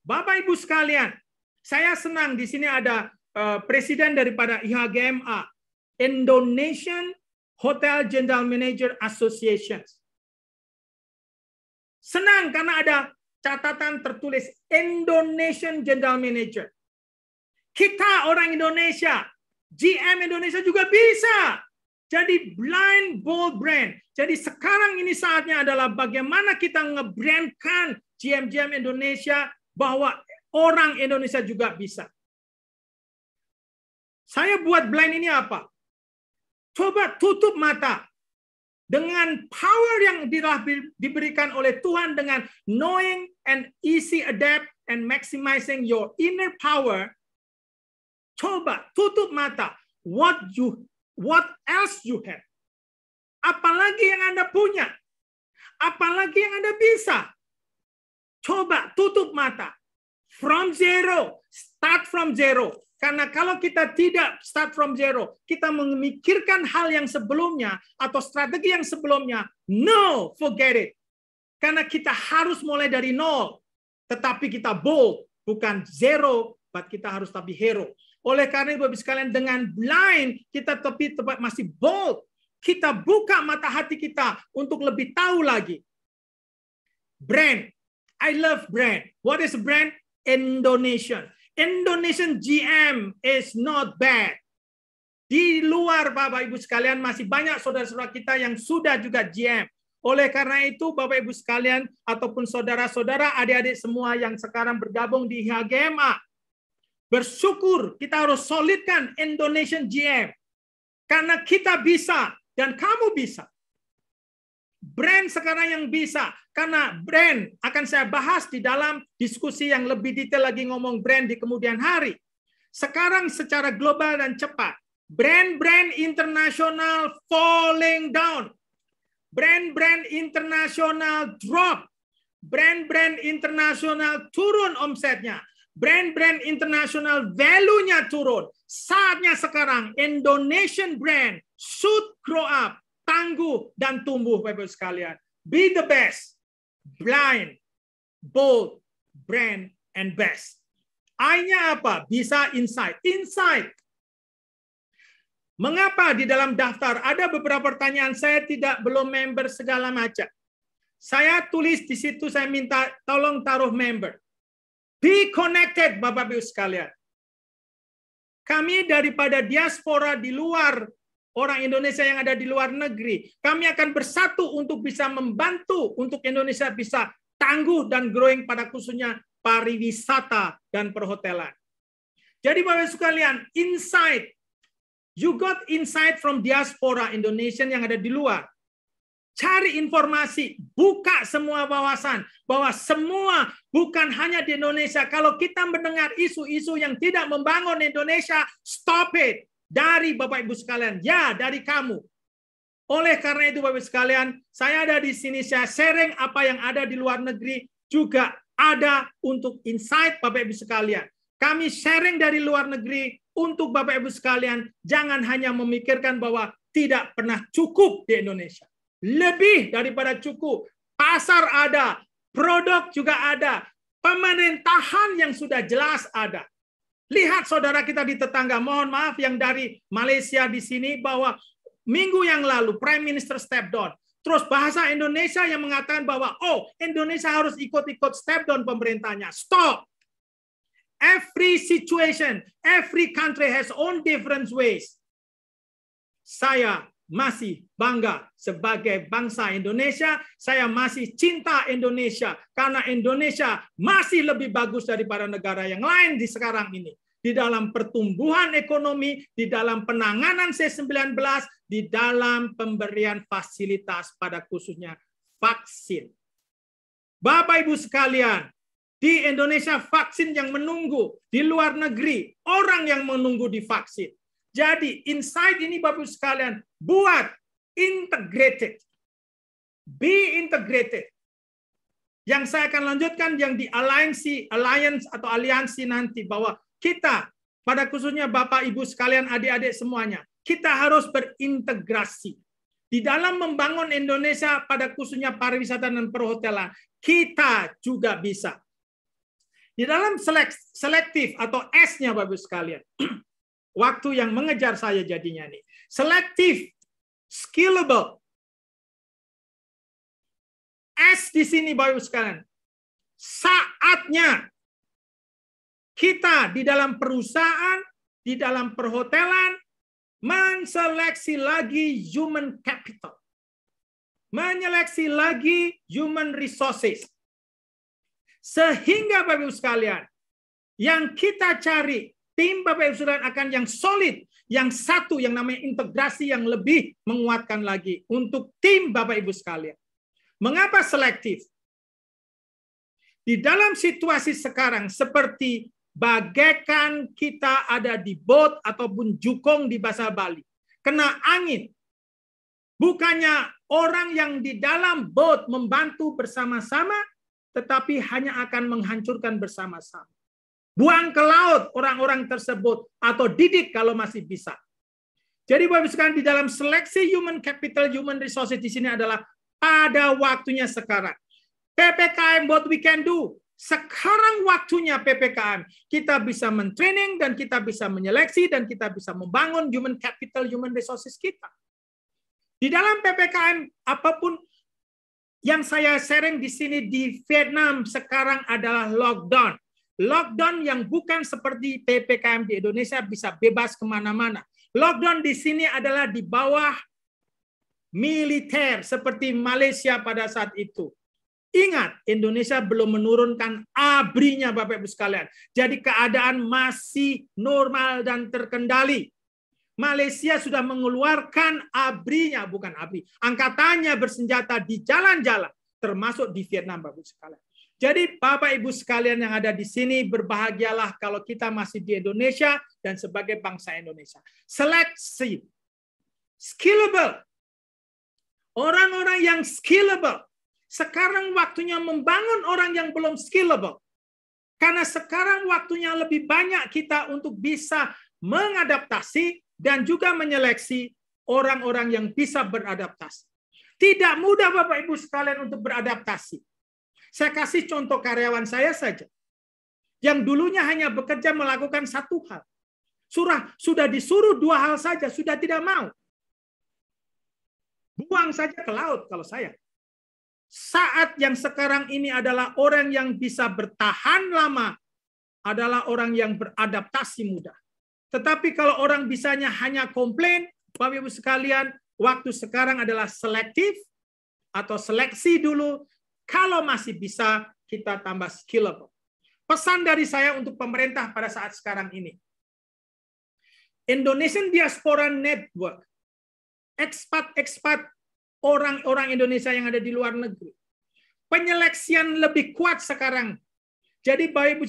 Bapak Ibu sekalian, saya senang di sini ada uh, presiden daripada IHGMA, Indonesian Hotel General Manager Association. Senang karena ada catatan tertulis Indonesian General Manager. Kita orang Indonesia, GM Indonesia juga bisa jadi blind bold brand. Jadi sekarang ini saatnya adalah bagaimana kita ngebrandkan GM-GM Indonesia bahwa orang Indonesia juga bisa. Saya buat blind ini apa? Coba tutup mata dengan power yang diberikan oleh Tuhan dengan knowing and easy adapt and maximizing your inner power. Coba tutup mata. What you what else you have? Apalagi yang Anda punya? Apalagi yang Anda bisa? Coba tutup mata. From zero, start from zero. Karena kalau kita tidak start from zero, kita memikirkan hal yang sebelumnya atau strategi yang sebelumnya, no, forget it. Karena kita harus mulai dari nol. Tetapi kita bold, bukan zero, but kita harus tapi hero. Oleh karena itu, Bapak sekalian, dengan blind, kita tapi tepat masih bold. Kita buka mata hati kita untuk lebih tahu lagi. Brand. I love brand. What is brand? Indonesian. Indonesian GM is not bad. Di luar Bapak Ibu sekalian masih banyak saudara-saudara kita yang sudah juga GM. Oleh karena itu Bapak Ibu sekalian ataupun saudara-saudara adik-adik semua yang sekarang bergabung di HGMA bersyukur kita harus solidkan Indonesian GM. Karena kita bisa dan kamu bisa brand sekarang yang bisa karena brand akan saya bahas di dalam diskusi yang lebih detail lagi ngomong brand di kemudian hari. Sekarang secara global dan cepat, brand-brand internasional falling down. Brand-brand internasional drop. Brand-brand internasional turun omsetnya. Brand-brand internasional value-nya turun. Saatnya sekarang Indonesian brand should grow up tangguh dan tumbuh Bapak sekalian. Be the best, blind, bold, brand, and best. I-nya apa? Bisa insight. Insight. Mengapa di dalam daftar ada beberapa pertanyaan saya tidak belum member segala macam? Saya tulis di situ saya minta tolong taruh member. Be connected Bapak Ibu sekalian. Kami daripada diaspora di luar orang Indonesia yang ada di luar negeri. Kami akan bersatu untuk bisa membantu untuk Indonesia bisa tangguh dan growing pada khususnya pariwisata dan perhotelan. Jadi Bapak sekalian, insight. You got insight from diaspora Indonesia yang ada di luar. Cari informasi, buka semua wawasan bahwa semua bukan hanya di Indonesia. Kalau kita mendengar isu-isu yang tidak membangun Indonesia, stop it dari Bapak Ibu sekalian, ya dari kamu. Oleh karena itu Bapak Ibu sekalian, saya ada di sini saya sharing apa yang ada di luar negeri juga ada untuk insight Bapak Ibu sekalian. Kami sharing dari luar negeri untuk Bapak Ibu sekalian, jangan hanya memikirkan bahwa tidak pernah cukup di Indonesia. Lebih daripada cukup. Pasar ada, produk juga ada, pemerintahan yang sudah jelas ada. Lihat saudara kita di tetangga, mohon maaf yang dari Malaysia di sini bahwa minggu yang lalu Prime Minister step down. Terus bahasa Indonesia yang mengatakan bahwa oh Indonesia harus ikut-ikut step down pemerintahnya. Stop. Every situation, every country has own different ways. Saya masih bangga sebagai bangsa Indonesia. Saya masih cinta Indonesia karena Indonesia masih lebih bagus daripada negara yang lain di sekarang ini di dalam pertumbuhan ekonomi, di dalam penanganan C19, di dalam pemberian fasilitas pada khususnya vaksin. Bapak Ibu sekalian, di Indonesia vaksin yang menunggu, di luar negeri orang yang menunggu di vaksin. Jadi insight ini Bapak Ibu sekalian, buat integrated. Be integrated. Yang saya akan lanjutkan yang di aliansi, alliance atau aliansi nanti bahwa kita pada khususnya Bapak Ibu sekalian, adik-adik semuanya, kita harus berintegrasi. Di dalam membangun Indonesia pada khususnya pariwisata dan perhotelan, kita juga bisa. Di dalam selektif atau S-nya Bapak Ibu sekalian, waktu yang mengejar saya jadinya nih. Selektif, scalable. S di sini Bapak Ibu sekalian. Saatnya kita di dalam perusahaan, di dalam perhotelan, menseleksi lagi human capital. Menyeleksi lagi human resources. Sehingga Bapak Ibu sekalian, yang kita cari tim Bapak Ibu sekalian akan yang solid, yang satu yang namanya integrasi yang lebih menguatkan lagi untuk tim Bapak Ibu sekalian. Mengapa selektif? Di dalam situasi sekarang seperti bagaikan kita ada di bot ataupun jukung di bahasa Bali. Kena angin. Bukannya orang yang di dalam bot membantu bersama-sama, tetapi hanya akan menghancurkan bersama-sama. Buang ke laut orang-orang tersebut atau didik kalau masih bisa. Jadi Bapak sekarang di dalam seleksi human capital, human resources di sini adalah pada waktunya sekarang. PPKM what we can do sekarang waktunya PPKM. Kita bisa mentraining dan kita bisa menyeleksi dan kita bisa membangun human capital, human resources kita. Di dalam PPKM apapun yang saya sharing di sini di Vietnam sekarang adalah lockdown. Lockdown yang bukan seperti PPKM di Indonesia bisa bebas kemana-mana. Lockdown di sini adalah di bawah militer seperti Malaysia pada saat itu Ingat, Indonesia belum menurunkan abrinya Bapak Ibu sekalian. Jadi keadaan masih normal dan terkendali. Malaysia sudah mengeluarkan abrinya, bukan abri. Angkatannya bersenjata di jalan-jalan, termasuk di Vietnam Bapak Ibu sekalian. Jadi Bapak Ibu sekalian yang ada di sini berbahagialah kalau kita masih di Indonesia dan sebagai bangsa Indonesia. Seleksi. Skillable. Orang-orang yang skillable sekarang waktunya membangun orang yang belum scalable. Karena sekarang waktunya lebih banyak kita untuk bisa mengadaptasi dan juga menyeleksi orang-orang yang bisa beradaptasi. Tidak mudah Bapak Ibu sekalian untuk beradaptasi. Saya kasih contoh karyawan saya saja. Yang dulunya hanya bekerja melakukan satu hal. Surah sudah disuruh dua hal saja, sudah tidak mau. Buang saja ke laut kalau saya saat yang sekarang ini adalah orang yang bisa bertahan lama, adalah orang yang beradaptasi mudah. Tetapi kalau orang bisanya hanya komplain, Bapak Ibu sekalian, waktu sekarang adalah selektif atau seleksi dulu. Kalau masih bisa, kita tambah skillable. Pesan dari saya untuk pemerintah pada saat sekarang ini. Indonesian Diaspora Network, ekspat-ekspat orang-orang Indonesia yang ada di luar negeri. Penyeleksian lebih kuat sekarang. Jadi Bapak Ibu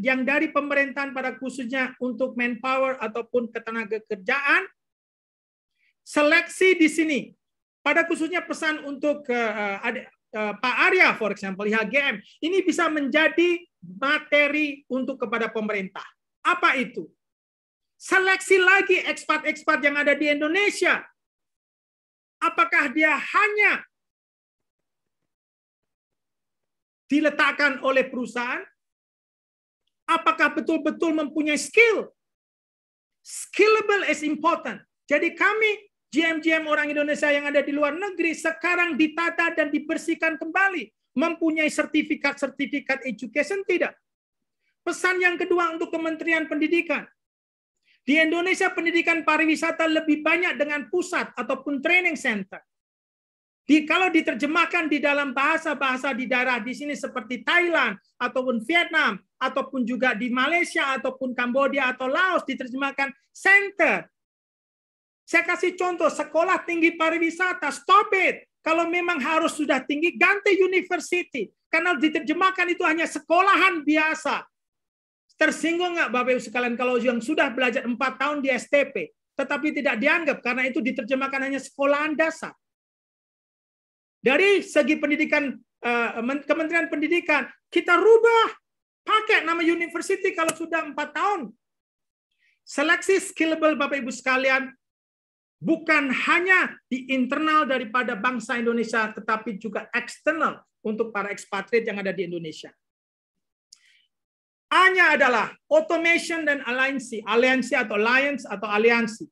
yang dari pemerintahan pada khususnya untuk manpower ataupun ketenaga kerjaan, seleksi di sini. Pada khususnya pesan untuk uh, eh, ada, uh, eh, Pak Arya, for example, IHGM, ini bisa menjadi materi untuk kepada pemerintah. Apa itu? Seleksi lagi ekspat-ekspat yang ada di Indonesia Apakah dia hanya diletakkan oleh perusahaan? Apakah betul-betul mempunyai skill? Skillable is important. Jadi kami GM-GM orang Indonesia yang ada di luar negeri sekarang ditata dan dibersihkan kembali. Mempunyai sertifikat-sertifikat education tidak? Pesan yang kedua untuk Kementerian Pendidikan. Di Indonesia pendidikan pariwisata lebih banyak dengan pusat ataupun training center. Di, kalau diterjemahkan di dalam bahasa-bahasa di daerah di sini seperti Thailand ataupun Vietnam ataupun juga di Malaysia ataupun Kamboja atau Laos diterjemahkan center. Saya kasih contoh sekolah tinggi pariwisata stop it. Kalau memang harus sudah tinggi ganti university karena diterjemahkan itu hanya sekolahan biasa. Tersinggung nggak Bapak Ibu sekalian kalau yang sudah belajar 4 tahun di STP, tetapi tidak dianggap karena itu diterjemahkan hanya sekolahan dasar. Dari segi pendidikan eh, Kementerian Pendidikan, kita rubah pakai nama university kalau sudah empat tahun. Seleksi skillable Bapak Ibu sekalian bukan hanya di internal daripada bangsa Indonesia, tetapi juga eksternal untuk para ekspatriat yang ada di Indonesia. A-nya adalah automation dan aliansi, aliansi atau alliance atau aliansi.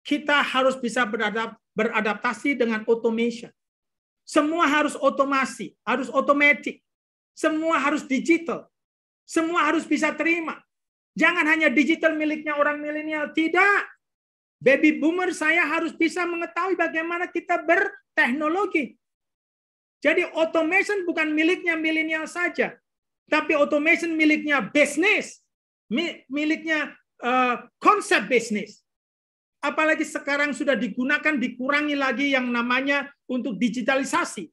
Kita harus bisa beradap, beradaptasi dengan automation. Semua harus otomasi, harus otomatis, Semua harus digital. Semua harus bisa terima. Jangan hanya digital miliknya orang milenial. Tidak. Baby boomer saya harus bisa mengetahui bagaimana kita berteknologi. Jadi automation bukan miliknya milenial saja, tapi automation miliknya bisnis, miliknya eh, konsep bisnis. Apalagi sekarang sudah digunakan dikurangi lagi yang namanya untuk digitalisasi.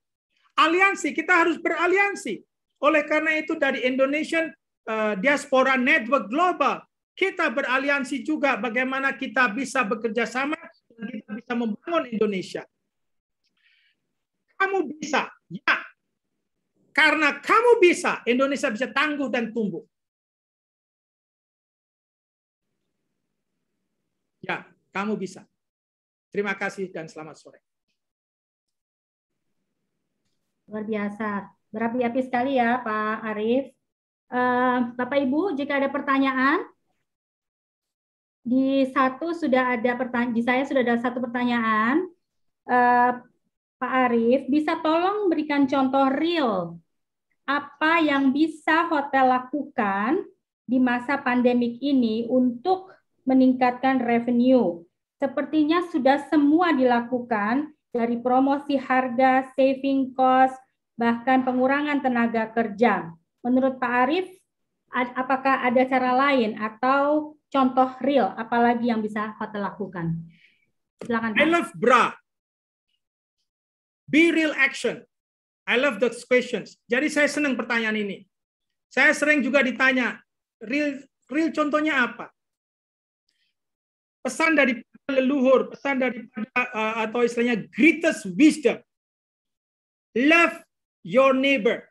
Aliansi, kita harus beraliansi. Oleh karena itu dari Indonesian eh, Diaspora Network Global, kita beraliansi juga bagaimana kita bisa bekerja sama dan kita bisa membangun Indonesia. Kamu bisa, ya karena kamu bisa, Indonesia bisa tangguh dan tumbuh. Ya, kamu bisa. Terima kasih dan selamat sore. Luar biasa. Berapi-api sekali ya Pak Arief. Eh, Bapak Ibu, jika ada pertanyaan, di satu sudah ada pertanyaan, di saya sudah ada satu pertanyaan. Eh, Pak Arief, bisa tolong berikan contoh real apa yang bisa hotel lakukan di masa pandemik ini untuk meningkatkan revenue. Sepertinya sudah semua dilakukan dari promosi harga, saving cost, bahkan pengurangan tenaga kerja. Menurut Pak Arief, apakah ada cara lain atau contoh real apalagi yang bisa hotel lakukan? Silakan. Pak. I love bra. Be real action. I love those questions. Jadi saya senang pertanyaan ini. Saya sering juga ditanya, real, real contohnya apa? Pesan dari leluhur, pesan dari uh, atau istilahnya greatest wisdom. Love your neighbor.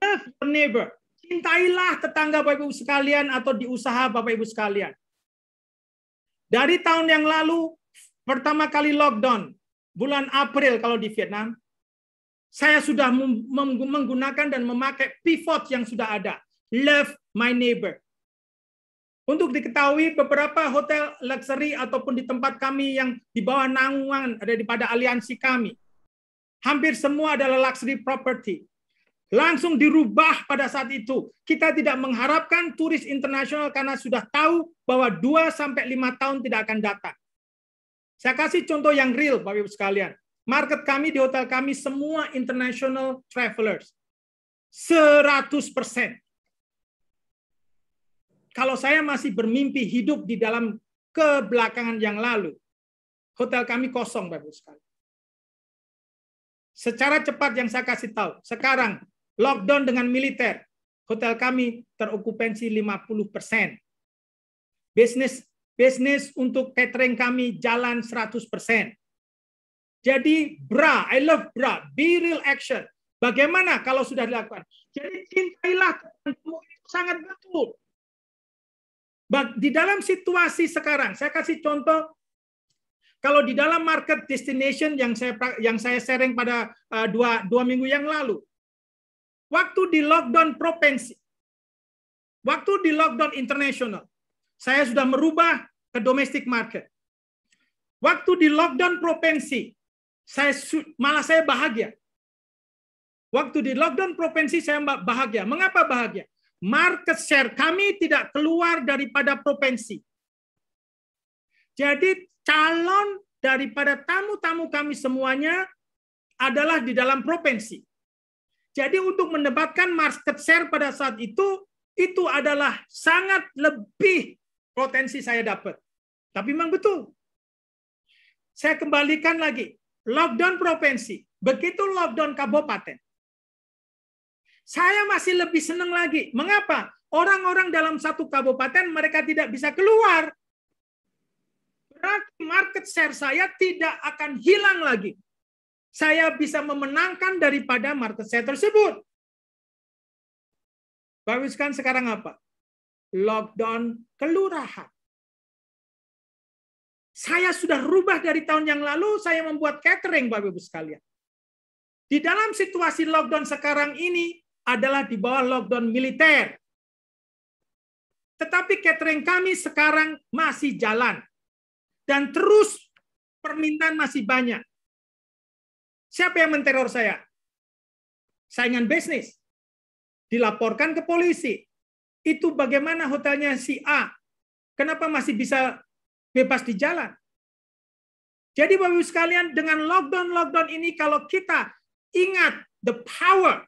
Love your neighbor. Cintailah tetangga Bapak Ibu sekalian atau di usaha Bapak Ibu sekalian. Dari tahun yang lalu pertama kali lockdown, bulan April kalau di Vietnam, saya sudah menggunakan dan memakai pivot yang sudah ada. Love my neighbor. Untuk diketahui beberapa hotel luxury ataupun di tempat kami yang di bawah naungan daripada aliansi kami. Hampir semua adalah luxury property. Langsung dirubah pada saat itu. Kita tidak mengharapkan turis internasional karena sudah tahu bahwa 2 5 tahun tidak akan datang. Saya kasih contoh yang real, Bapak Ibu sekalian. Market kami di hotel kami semua international travelers. 100%. Kalau saya masih bermimpi hidup di dalam kebelakangan yang lalu, hotel kami kosong, Bapak Ibu sekalian. Secara cepat yang saya kasih tahu, sekarang lockdown dengan militer, hotel kami terokupansi 50 Bisnis bisnis untuk catering kami jalan 100%. Jadi bra, I love bra, be real action. Bagaimana kalau sudah dilakukan? Jadi cintailah temanmu itu sangat betul. Di dalam situasi sekarang, saya kasih contoh kalau di dalam market destination yang saya yang saya sharing pada eh, dua, dua minggu yang lalu, waktu di lockdown provinsi, waktu di lockdown internasional, saya sudah merubah ke domestic market. Waktu di lockdown provinsi, saya malah saya bahagia. Waktu di lockdown provinsi saya bahagia. Mengapa bahagia? Market share kami tidak keluar daripada provinsi. Jadi calon daripada tamu-tamu kami semuanya adalah di dalam provinsi. Jadi untuk mendapatkan market share pada saat itu, itu adalah sangat lebih potensi saya dapat. Tapi memang betul. Saya kembalikan lagi. Lockdown provinsi. Begitu lockdown kabupaten. Saya masih lebih senang lagi. Mengapa? Orang-orang dalam satu kabupaten mereka tidak bisa keluar. Berarti market share saya tidak akan hilang lagi. Saya bisa memenangkan daripada market share tersebut. Baguskan sekarang apa? lockdown kelurahan. Saya sudah rubah dari tahun yang lalu, saya membuat catering, Bapak Ibu sekalian. Di dalam situasi lockdown sekarang ini adalah di bawah lockdown militer. Tetapi catering kami sekarang masih jalan. Dan terus permintaan masih banyak. Siapa yang menteror saya? Saingan bisnis. Dilaporkan ke polisi itu bagaimana hotelnya si A? Kenapa masih bisa bebas di jalan? Jadi Bapak Ibu sekalian, dengan lockdown-lockdown ini kalau kita ingat the power.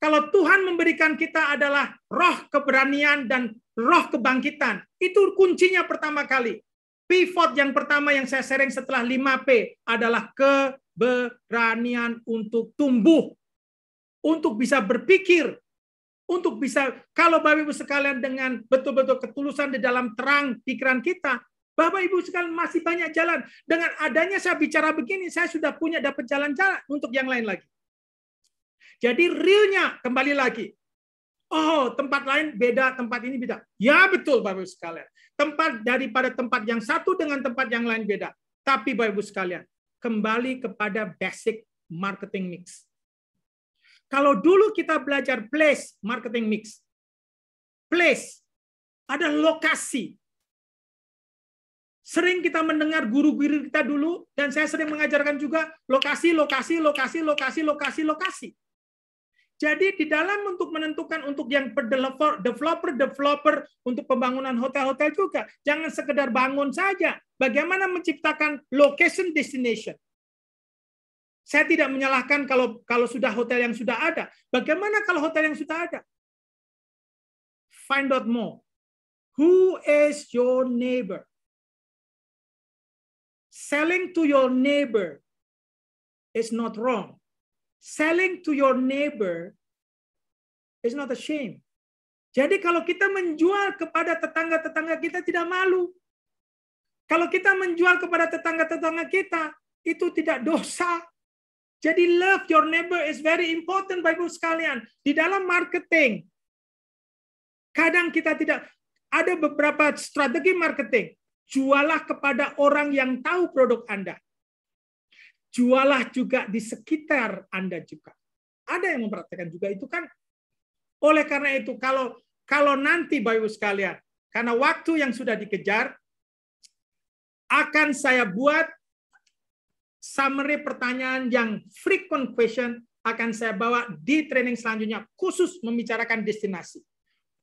Kalau Tuhan memberikan kita adalah roh keberanian dan roh kebangkitan. Itu kuncinya pertama kali. Pivot yang pertama yang saya sering setelah 5P adalah keberanian untuk tumbuh. Untuk bisa berpikir, untuk bisa kalau Bapak Ibu sekalian dengan betul-betul ketulusan di dalam terang pikiran kita, Bapak Ibu sekalian masih banyak jalan. Dengan adanya saya bicara begini, saya sudah punya dapat jalan-jalan untuk yang lain lagi. Jadi realnya kembali lagi. Oh, tempat lain beda, tempat ini beda. Ya betul Bapak Ibu sekalian. Tempat daripada tempat yang satu dengan tempat yang lain beda. Tapi Bapak Ibu sekalian, kembali kepada basic marketing mix. Kalau dulu kita belajar place marketing mix, place ada lokasi. Sering kita mendengar guru-guru kita dulu dan saya sering mengajarkan juga lokasi, lokasi, lokasi, lokasi, lokasi, lokasi. Jadi di dalam untuk menentukan untuk yang developer, developer, developer untuk pembangunan hotel-hotel juga, jangan sekedar bangun saja. Bagaimana menciptakan location destination? Saya tidak menyalahkan kalau kalau sudah hotel yang sudah ada. Bagaimana kalau hotel yang sudah ada? Find out more. Who is your neighbor? Selling to your neighbor is not wrong. Selling to your neighbor is not a shame. Jadi kalau kita menjual kepada tetangga-tetangga kita tidak malu. Kalau kita menjual kepada tetangga-tetangga kita, itu tidak dosa. Jadi love your neighbor is very important Ibu sekalian. Di dalam marketing, kadang kita tidak ada beberapa strategi marketing. Jualah kepada orang yang tahu produk Anda. Jualah juga di sekitar Anda juga. Ada yang mempraktekkan juga itu kan. Oleh karena itu kalau kalau nanti Bapak sekalian, karena waktu yang sudah dikejar akan saya buat summary pertanyaan yang frequent question akan saya bawa di training selanjutnya khusus membicarakan destinasi.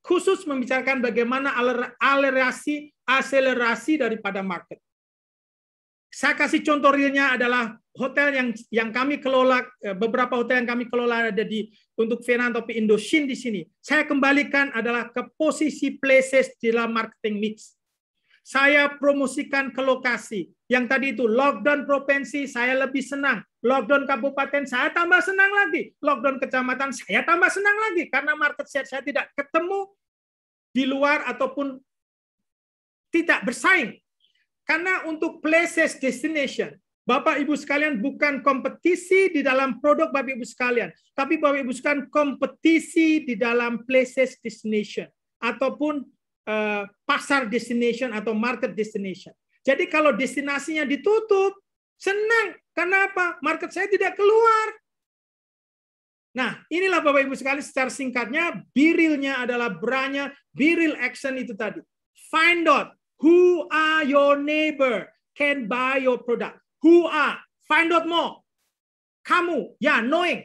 Khusus membicarakan bagaimana alerasi, akselerasi daripada market. Saya kasih contoh realnya adalah hotel yang yang kami kelola, eh, beberapa hotel yang kami kelola ada di untuk Vietnam atau Indoshin di sini. Saya kembalikan adalah ke posisi places di dalam marketing mix. Saya promosikan ke lokasi. Yang tadi itu lockdown provinsi saya lebih senang. Lockdown kabupaten saya tambah senang lagi. Lockdown kecamatan saya tambah senang lagi. Karena market share saya tidak ketemu di luar ataupun tidak bersaing. Karena untuk places destination, Bapak Ibu sekalian bukan kompetisi di dalam produk Bapak Ibu sekalian, tapi Bapak Ibu sekalian kompetisi di dalam places destination ataupun Eh, pasar destination atau market destination. Jadi kalau destinasinya ditutup, senang. Kenapa? Market saya tidak keluar. Nah, inilah Bapak Ibu sekali secara singkatnya, birilnya adalah beranya, biril action itu tadi. Find out who are your neighbor can buy your product. Who are? Find out more. Kamu, ya knowing.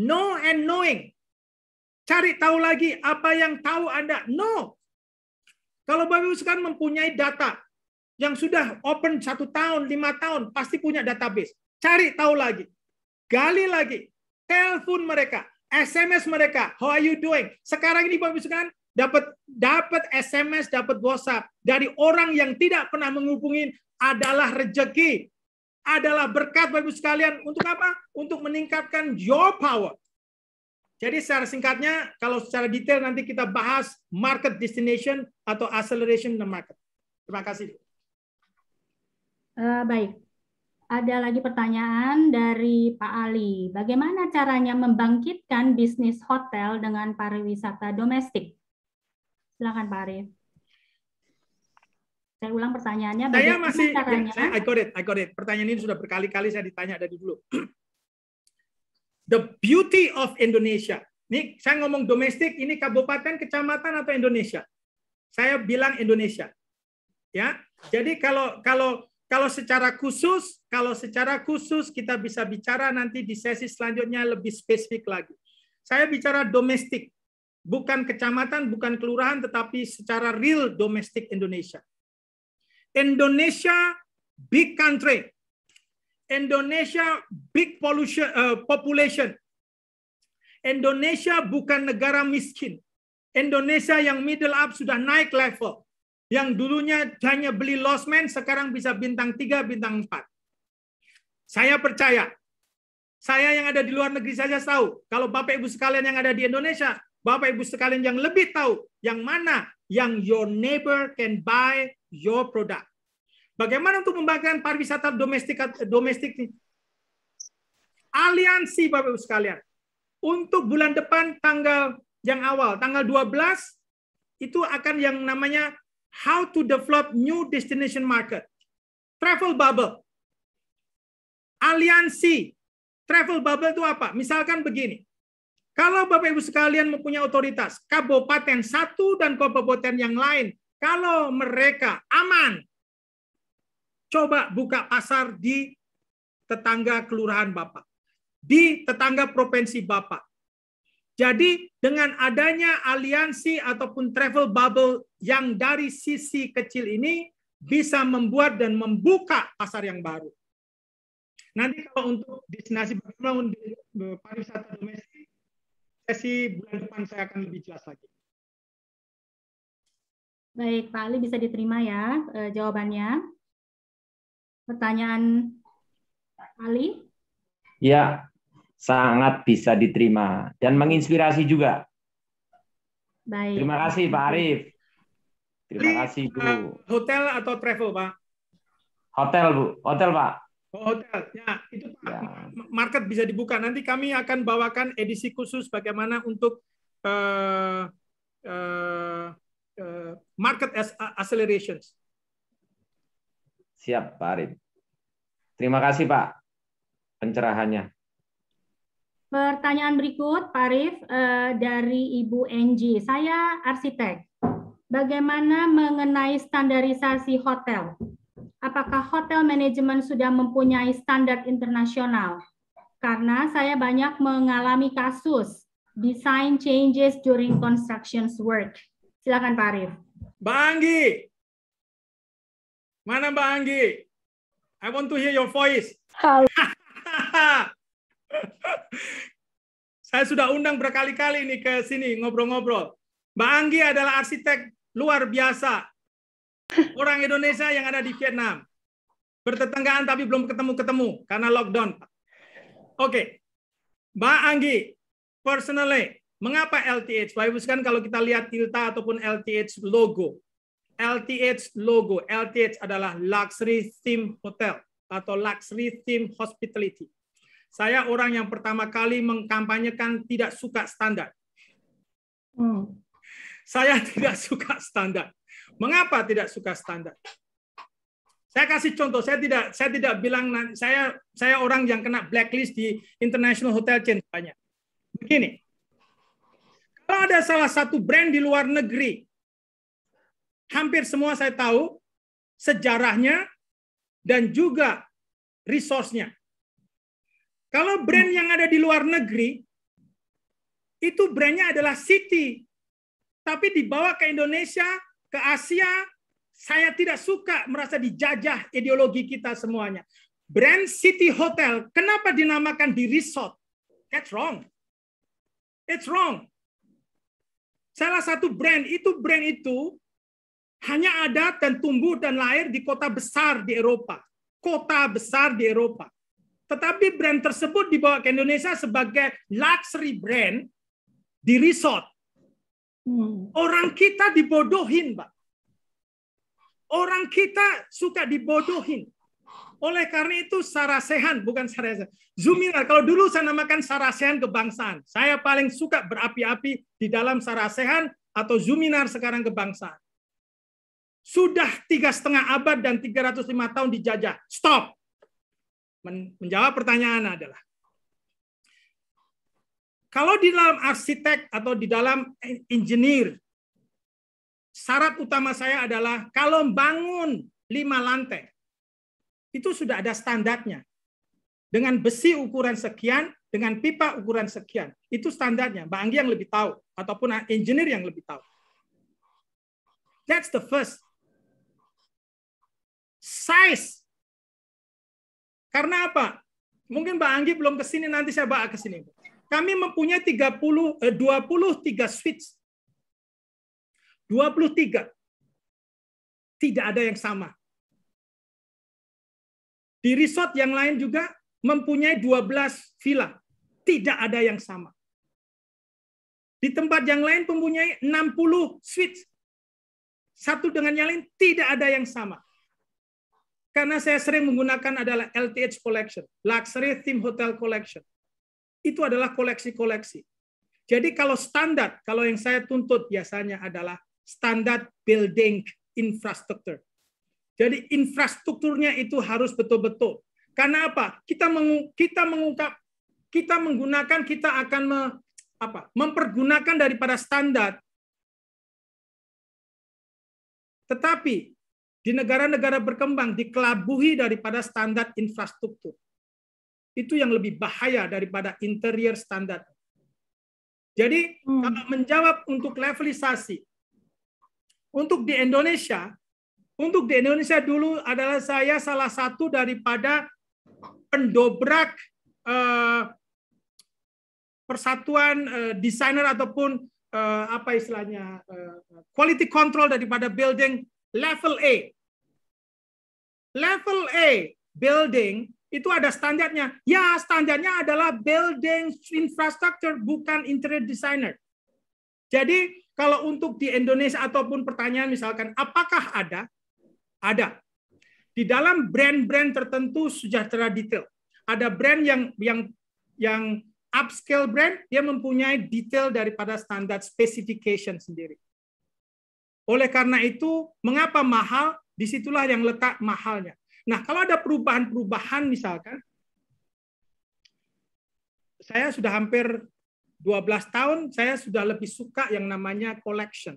Know and knowing. Cari tahu lagi apa yang tahu Anda. Know. Kalau Bapak Ibu sekarang mempunyai data yang sudah open satu tahun, lima tahun, pasti punya database. Cari tahu lagi. Gali lagi. Telepon mereka. SMS mereka. How are you doing? Sekarang ini Bapak Ibu sekarang dapat dapat SMS, dapat WhatsApp dari orang yang tidak pernah menghubungi adalah rejeki, adalah berkat Bapak Ibu sekalian untuk apa? Untuk meningkatkan your power, jadi secara singkatnya, kalau secara detail nanti kita bahas market destination atau acceleration the market. Terima kasih. Uh, baik. Ada lagi pertanyaan dari Pak Ali. Bagaimana caranya membangkitkan bisnis hotel dengan pariwisata domestik? Silakan Pak Ari. Saya ulang pertanyaannya. Saya masih, ya, caranya? Ya, saya, I got it, I got it. Pertanyaan ini sudah berkali-kali saya ditanya dari dulu. The beauty of Indonesia. Ini saya ngomong domestik, ini kabupaten, kecamatan atau Indonesia. Saya bilang Indonesia. Ya. Jadi kalau kalau kalau secara khusus, kalau secara khusus kita bisa bicara nanti di sesi selanjutnya lebih spesifik lagi. Saya bicara domestik, bukan kecamatan, bukan kelurahan, tetapi secara real domestik Indonesia. Indonesia big country, Indonesia big pollution uh, population. Indonesia bukan negara miskin. Indonesia yang middle up sudah naik level. Yang dulunya hanya beli lost sekarang bisa bintang 3, bintang 4. Saya percaya. Saya yang ada di luar negeri saja tahu. Kalau Bapak Ibu sekalian yang ada di Indonesia, Bapak Ibu sekalian yang lebih tahu yang mana yang your neighbor can buy your product. Bagaimana untuk membangkitkan pariwisata domestik domestik nih? Aliansi Bapak Ibu sekalian. Untuk bulan depan tanggal yang awal, tanggal 12 itu akan yang namanya how to develop new destination market. Travel bubble. Aliansi travel bubble itu apa? Misalkan begini. Kalau Bapak Ibu sekalian mempunyai otoritas kabupaten satu dan kabupaten yang lain, kalau mereka aman Coba buka pasar di tetangga kelurahan Bapak, di tetangga provinsi Bapak. Jadi dengan adanya aliansi ataupun travel bubble yang dari sisi kecil ini bisa membuat dan membuka pasar yang baru. Nanti kalau untuk destinasi bersama untuk e, pariwisata domestik, sesi bulan depan saya akan lebih jelas lagi. Baik, Pak Ali bisa diterima ya e, jawabannya. Pertanyaan Ali? Ya, sangat bisa diterima dan menginspirasi juga. Baik. Terima kasih Pak Arif. Terima kasih Bu. Hotel atau travel Pak? Hotel Bu, hotel Pak. Oh, hotel, ya itu Ya. Market bisa dibuka. Nanti kami akan bawakan edisi khusus bagaimana untuk uh, uh, uh, market as accelerations. Siap, Pak Arif. Terima kasih, Pak, pencerahannya. Pertanyaan berikut, Pak Arif, eh, dari Ibu NG. Saya arsitek. Bagaimana mengenai standarisasi hotel? Apakah hotel manajemen sudah mempunyai standar internasional? Karena saya banyak mengalami kasus design changes during construction work. Silakan Pak Arif. Banggi, Mana Mbak Anggi? I want to hear your voice. Halo. Saya sudah undang berkali-kali nih ke sini ngobrol-ngobrol. Mbak Anggi adalah arsitek luar biasa. Orang Indonesia yang ada di Vietnam. Bertetanggaan tapi belum ketemu-ketemu karena lockdown. Oke. Okay. Mbak Anggi, personally, mengapa LTH? Bapak Ibu kan kalau kita lihat Tilta ataupun LTH logo, LTH logo. LTH adalah Luxury Theme Hotel atau Luxury Theme Hospitality. Saya orang yang pertama kali mengkampanyekan tidak suka standar. Hmm. Saya tidak suka standar. Mengapa tidak suka standar? Saya kasih contoh, saya tidak saya tidak bilang saya saya orang yang kena blacklist di international hotel chain banyak. Begini. Kalau ada salah satu brand di luar negeri hampir semua saya tahu sejarahnya dan juga resource-nya. Kalau brand yang ada di luar negeri, itu brandnya adalah City. Tapi dibawa ke Indonesia, ke Asia, saya tidak suka merasa dijajah ideologi kita semuanya. Brand City Hotel, kenapa dinamakan di resort? That's wrong. It's wrong. Salah satu brand itu brand itu hanya ada dan tumbuh dan lahir di kota besar di Eropa. Kota besar di Eropa. Tetapi brand tersebut dibawa ke Indonesia sebagai luxury brand di resort. Hmm. Orang kita dibodohin, Pak. Orang kita suka dibodohin. Oleh karena itu sarasehan, bukan sarasehan. Zumira, kalau dulu saya namakan sarasehan kebangsaan. Saya paling suka berapi-api di dalam sarasehan atau zuminar sekarang kebangsaan. Sudah tiga setengah abad dan 305 tahun dijajah. Stop. menjawab pertanyaan adalah, kalau di dalam arsitek atau di dalam engineer, syarat utama saya adalah kalau bangun lima lantai, itu sudah ada standarnya. Dengan besi ukuran sekian, dengan pipa ukuran sekian. Itu standarnya. Mbak Anggi yang lebih tahu, ataupun engineer yang lebih tahu. That's the first size. Karena apa? Mungkin Mbak Anggi belum ke sini, nanti saya bawa ke sini. Kami mempunyai 30, eh, 23 switch. 23. Tidak ada yang sama. Di resort yang lain juga mempunyai 12 villa. Tidak ada yang sama. Di tempat yang lain mempunyai 60 switch. Satu dengan yang lain tidak ada yang sama. Karena saya sering menggunakan adalah LTH collection, luxury theme hotel collection. Itu adalah koleksi-koleksi. Jadi kalau standar, kalau yang saya tuntut biasanya adalah standar building infrastructure. Jadi infrastrukturnya itu harus betul-betul. Karena apa? Kita mengu kita mengungkap kita menggunakan kita akan me, apa? mempergunakan daripada standar. Tetapi di negara-negara berkembang dikelabuhi daripada standar infrastruktur. Itu yang lebih bahaya daripada interior standar. Jadi hmm. kalau menjawab untuk levelisasi, untuk di Indonesia, untuk di Indonesia dulu adalah saya salah satu daripada pendobrak eh, persatuan eh, desainer ataupun eh, apa istilahnya quality control daripada building level A. Level A building itu ada standarnya. Ya, standarnya adalah building infrastructure bukan interior designer. Jadi, kalau untuk di Indonesia ataupun pertanyaan misalkan apakah ada? Ada. Di dalam brand-brand tertentu sejahtera detail. Ada brand yang yang yang upscale brand dia mempunyai detail daripada standar specification sendiri. Oleh karena itu, mengapa mahal? Disitulah yang letak mahalnya. Nah, kalau ada perubahan-perubahan misalkan, saya sudah hampir 12 tahun, saya sudah lebih suka yang namanya collection.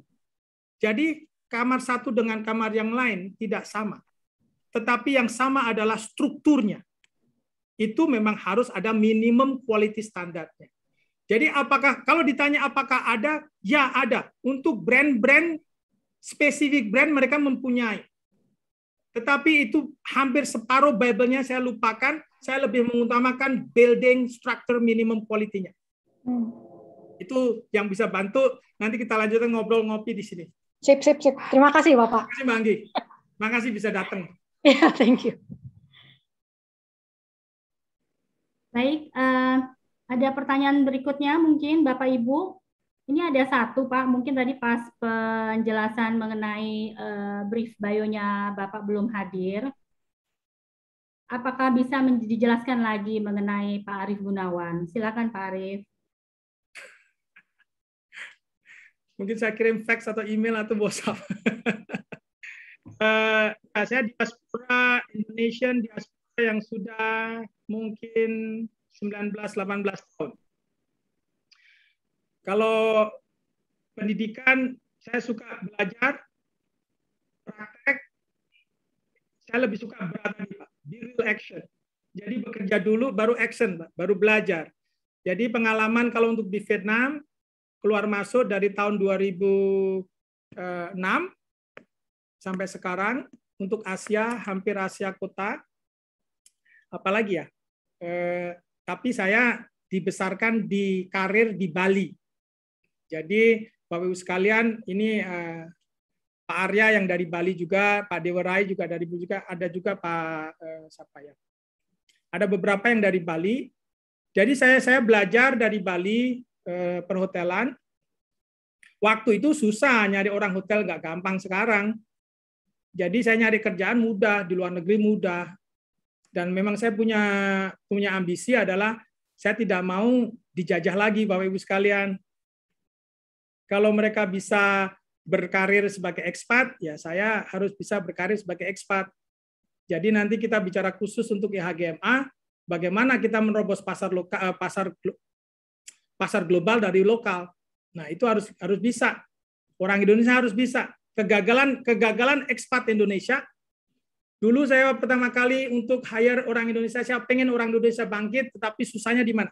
Jadi, kamar satu dengan kamar yang lain tidak sama. Tetapi yang sama adalah strukturnya. Itu memang harus ada minimum quality standarnya. Jadi apakah kalau ditanya apakah ada? Ya ada. Untuk brand-brand spesifik brand mereka mempunyai. Tetapi itu hampir separuh Bible-nya saya lupakan. Saya lebih mengutamakan building structure minimum quality-nya. Hmm. Itu yang bisa bantu. Nanti kita lanjutkan ngobrol ngopi di sini. Sip, sip, sip. Terima kasih, Bapak. Terima kasih, Mbak Anggi. Terima kasih bisa datang. Ya, yeah, thank you. Baik, uh, ada pertanyaan berikutnya mungkin Bapak Ibu. Ini ada satu Pak, mungkin tadi pas penjelasan mengenai uh, brief bio-nya Bapak belum hadir. Apakah bisa dijelaskan lagi mengenai Pak Arif Gunawan? Silakan Pak Arif. Mungkin saya kirim fax atau email atau WhatsApp. uh, saya diaspora Indonesian diaspora yang sudah mungkin 19-18 tahun. Kalau pendidikan, saya suka belajar, praktek, saya lebih suka berada di Pak. di real action. Jadi bekerja dulu, baru action, Baru belajar. Jadi pengalaman kalau untuk di Vietnam, keluar masuk dari tahun 2006 eh, sampai sekarang, untuk Asia, hampir Asia kota, apalagi ya, eh, tapi saya dibesarkan di karir di Bali. Jadi Bapak Ibu sekalian, ini uh, Pak Arya yang dari Bali juga, Pak Dewerai juga dari Bali juga, ada juga Pak uh, siapa ya? Ada beberapa yang dari Bali. Jadi saya saya belajar dari Bali uh, perhotelan. Waktu itu susah nyari orang hotel nggak gampang sekarang. Jadi saya nyari kerjaan mudah di luar negeri mudah. Dan memang saya punya punya ambisi adalah saya tidak mau dijajah lagi Bapak Ibu sekalian kalau mereka bisa berkarir sebagai ekspat, ya saya harus bisa berkarir sebagai ekspat. Jadi nanti kita bicara khusus untuk IHGMA, bagaimana kita menerobos pasar lokal, eh, pasar pasar global dari lokal. Nah itu harus harus bisa. Orang Indonesia harus bisa. Kegagalan kegagalan ekspat Indonesia. Dulu saya pertama kali untuk hire orang Indonesia, saya pengen orang Indonesia bangkit, tetapi susahnya di mana?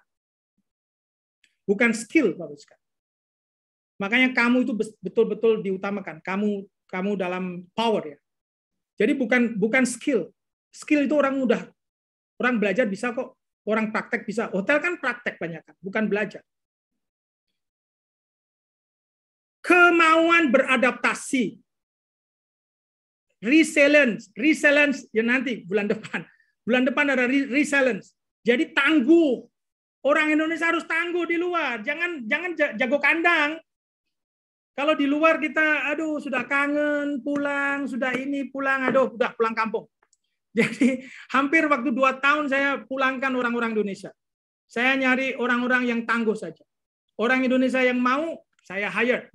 Bukan skill, Pak Iska. Makanya kamu itu betul-betul diutamakan. Kamu kamu dalam power ya. Jadi bukan bukan skill. Skill itu orang mudah. Orang belajar bisa kok. Orang praktek bisa. Hotel kan praktek banyak kan, bukan belajar. Kemauan beradaptasi. Resilience, resilience ya nanti bulan depan. Bulan depan ada resilience. Jadi tangguh, Orang Indonesia harus tangguh di luar. Jangan jangan jago kandang. Kalau di luar kita, aduh sudah kangen, pulang, sudah ini, pulang, aduh sudah pulang kampung. Jadi hampir waktu dua tahun saya pulangkan orang-orang Indonesia. Saya nyari orang-orang yang tangguh saja. Orang Indonesia yang mau, saya hire.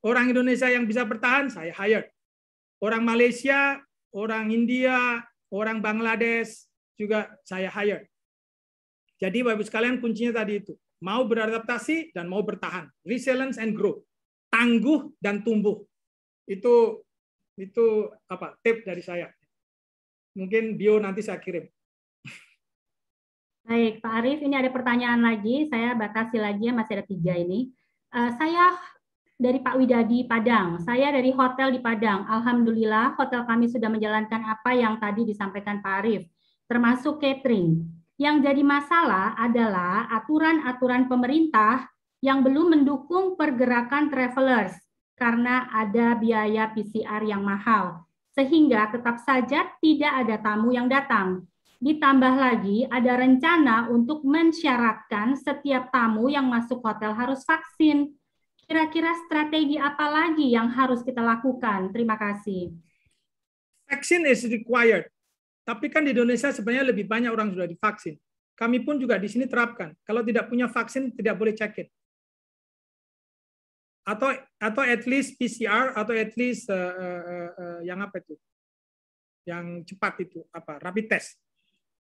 Orang Indonesia yang bisa bertahan, saya hire. Orang Malaysia, orang India, orang Bangladesh juga saya hire. Jadi Bapak sekalian kuncinya tadi itu, mau beradaptasi dan mau bertahan, resilience and growth tangguh dan tumbuh. Itu itu apa tip dari saya. Mungkin bio nanti saya kirim. Baik, Pak Arif, ini ada pertanyaan lagi. Saya batasi lagi ya, masih ada tiga ini. Uh, saya dari Pak Widadi Padang. Saya dari hotel di Padang. Alhamdulillah hotel kami sudah menjalankan apa yang tadi disampaikan Pak Arif, termasuk catering. Yang jadi masalah adalah aturan-aturan pemerintah yang belum mendukung pergerakan travelers karena ada biaya PCR yang mahal, sehingga tetap saja tidak ada tamu yang datang. Ditambah lagi, ada rencana untuk mensyaratkan setiap tamu yang masuk hotel harus vaksin. Kira-kira strategi apa lagi yang harus kita lakukan? Terima kasih. Vaksin is required. Tapi kan di Indonesia sebenarnya lebih banyak orang sudah divaksin. Kami pun juga di sini terapkan. Kalau tidak punya vaksin, tidak boleh check-in atau atau at least PCR atau at least uh, uh, uh, yang apa itu yang cepat itu apa rapid test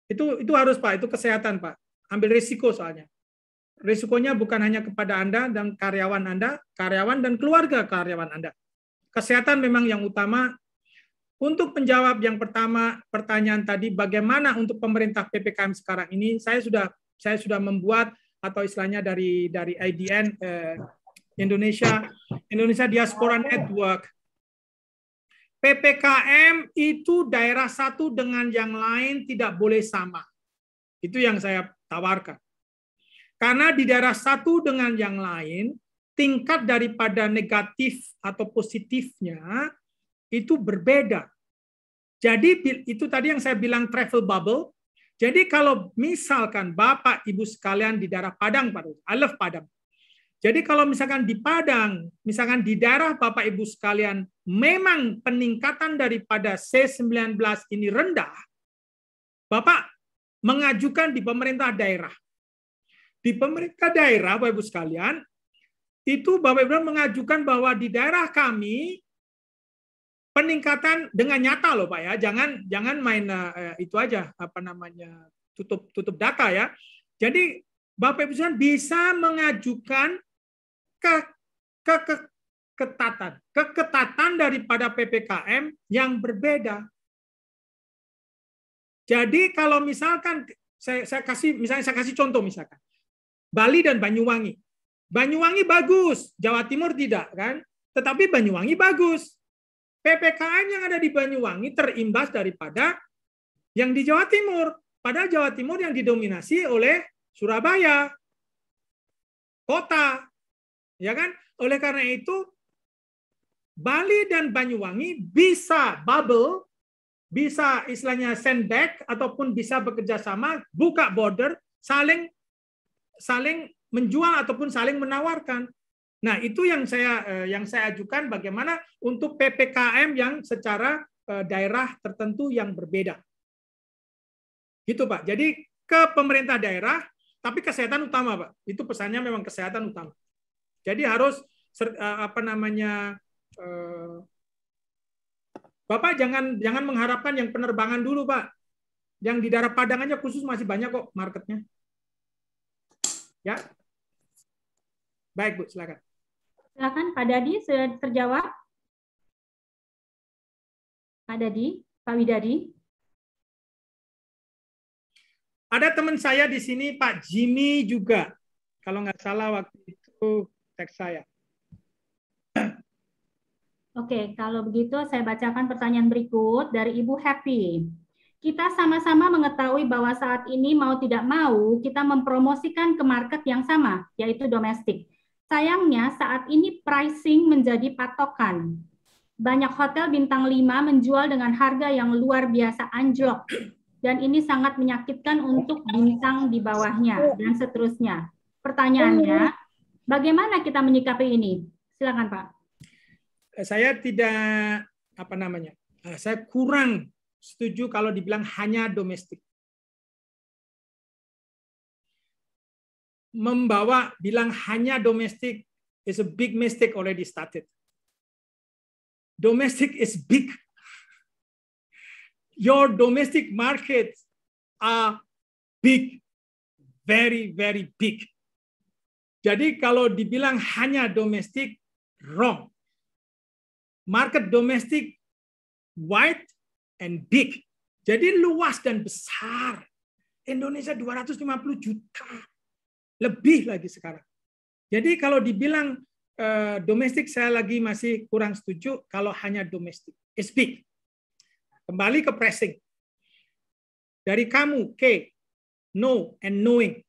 itu itu harus pak itu kesehatan pak ambil risiko soalnya risikonya bukan hanya kepada anda dan karyawan anda karyawan dan keluarga karyawan anda kesehatan memang yang utama untuk menjawab yang pertama pertanyaan tadi bagaimana untuk pemerintah ppkm sekarang ini saya sudah saya sudah membuat atau istilahnya dari dari IDN eh, Indonesia Indonesia Diaspora Network. PPKM itu daerah satu dengan yang lain tidak boleh sama. Itu yang saya tawarkan. Karena di daerah satu dengan yang lain, tingkat daripada negatif atau positifnya itu berbeda. Jadi itu tadi yang saya bilang travel bubble. Jadi kalau misalkan Bapak Ibu sekalian di daerah Padang, I love Padang, jadi kalau misalkan di Padang, misalkan di daerah Bapak Ibu sekalian, memang peningkatan daripada C19 ini rendah, Bapak mengajukan di pemerintah daerah. Di pemerintah daerah, Bapak Ibu sekalian, itu Bapak Ibu mengajukan bahwa di daerah kami peningkatan dengan nyata loh Pak ya. Jangan jangan main uh, itu aja apa namanya tutup tutup data ya. Jadi Bapak Ibu sekalian bisa mengajukan ke, ke, ke ketatan, keketatan daripada PPKM yang berbeda. Jadi kalau misalkan saya, saya kasih misalnya saya kasih contoh misalkan Bali dan Banyuwangi. Banyuwangi bagus, Jawa Timur tidak kan? Tetapi Banyuwangi bagus. PPKM yang ada di Banyuwangi terimbas daripada yang di Jawa Timur. Padahal Jawa Timur yang didominasi oleh Surabaya. Kota ya kan? Oleh karena itu Bali dan Banyuwangi bisa bubble, bisa istilahnya sandbag ataupun bisa bekerja sama, buka border, saling saling menjual ataupun saling menawarkan. Nah, itu yang saya eh, yang saya ajukan bagaimana untuk PPKM yang secara eh, daerah tertentu yang berbeda. Gitu, Pak. Jadi ke pemerintah daerah tapi kesehatan utama, Pak. Itu pesannya memang kesehatan utama. Jadi harus eh, apa namanya eh, Bapak jangan jangan mengharapkan yang penerbangan dulu, Pak. Yang di daerah Padang aja khusus masih banyak kok marketnya. Ya. Baik, Bu, silakan. Silakan Pak Dadi sudah terjawab? Pak Dadi, Pak Widadi. Ada teman saya di sini Pak Jimmy juga. Kalau nggak salah waktu itu teks saya. Oke, kalau begitu saya bacakan pertanyaan berikut dari Ibu Happy. Kita sama-sama mengetahui bahwa saat ini mau tidak mau kita mempromosikan ke market yang sama, yaitu domestik. Sayangnya saat ini pricing menjadi patokan. Banyak hotel bintang 5 menjual dengan harga yang luar biasa anjlok dan ini sangat menyakitkan untuk bintang di bawahnya dan seterusnya. Pertanyaannya, Bagaimana kita menyikapi ini? Silakan Pak. Eh, saya tidak apa namanya. Eh, saya kurang setuju kalau dibilang hanya domestik. Membawa bilang hanya domestik is a big mistake already started. Domestic is big. Your domestic markets are big, very, very big. Jadi kalau dibilang hanya domestik, wrong. Market domestik wide and big. Jadi luas dan besar. Indonesia 250 juta. Lebih lagi sekarang. Jadi kalau dibilang eh, domestik, saya lagi masih kurang setuju kalau hanya domestik. It's big. Kembali ke pressing. Dari kamu, K, know and knowing.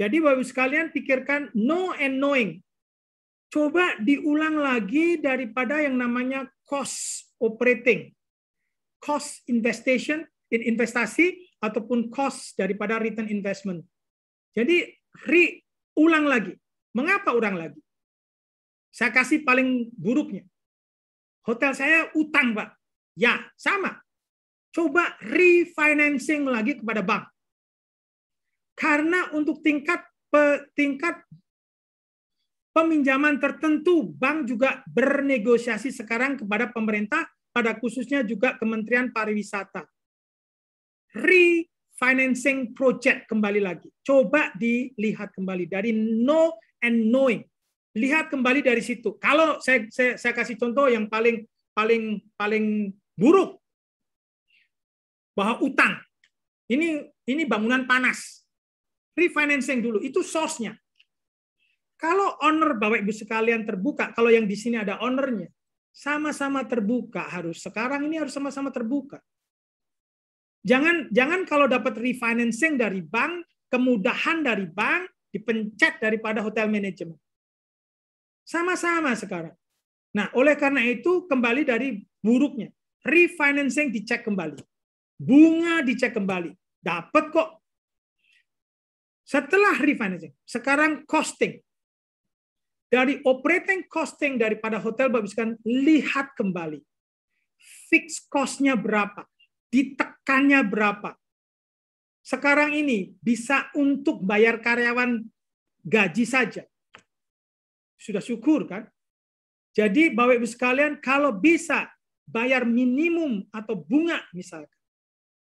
Jadi Bapak Ibu sekalian pikirkan know and knowing. Coba diulang lagi daripada yang namanya cost operating. Cost investation in investasi ataupun cost daripada return investment. Jadi re ulang lagi. Mengapa ulang lagi? Saya kasih paling buruknya. Hotel saya utang, Pak. Ya, sama. Coba refinancing lagi kepada bank. Karena untuk tingkat pe, tingkat peminjaman tertentu bank juga bernegosiasi sekarang kepada pemerintah pada khususnya juga Kementerian Pariwisata. Refinancing project kembali lagi. Coba dilihat kembali dari no and knowing. Lihat kembali dari situ. Kalau saya, saya, saya kasih contoh yang paling paling paling buruk bahwa utang ini ini bangunan panas refinancing dulu. Itu source-nya. Kalau owner Bapak Ibu sekalian terbuka, kalau yang di sini ada ownernya, sama-sama terbuka harus. Sekarang ini harus sama-sama terbuka. Jangan jangan kalau dapat refinancing dari bank, kemudahan dari bank dipencet daripada hotel manajemen. Sama-sama sekarang. Nah, oleh karena itu kembali dari buruknya. Refinancing dicek kembali. Bunga dicek kembali. Dapat kok setelah refinancing, sekarang costing. Dari operating costing daripada hotel babiskan lihat kembali. fix cost-nya berapa? Ditekannya berapa? Sekarang ini bisa untuk bayar karyawan gaji saja. Sudah syukur kan? Jadi Bapak Ibu sekalian kalau bisa bayar minimum atau bunga misalkan.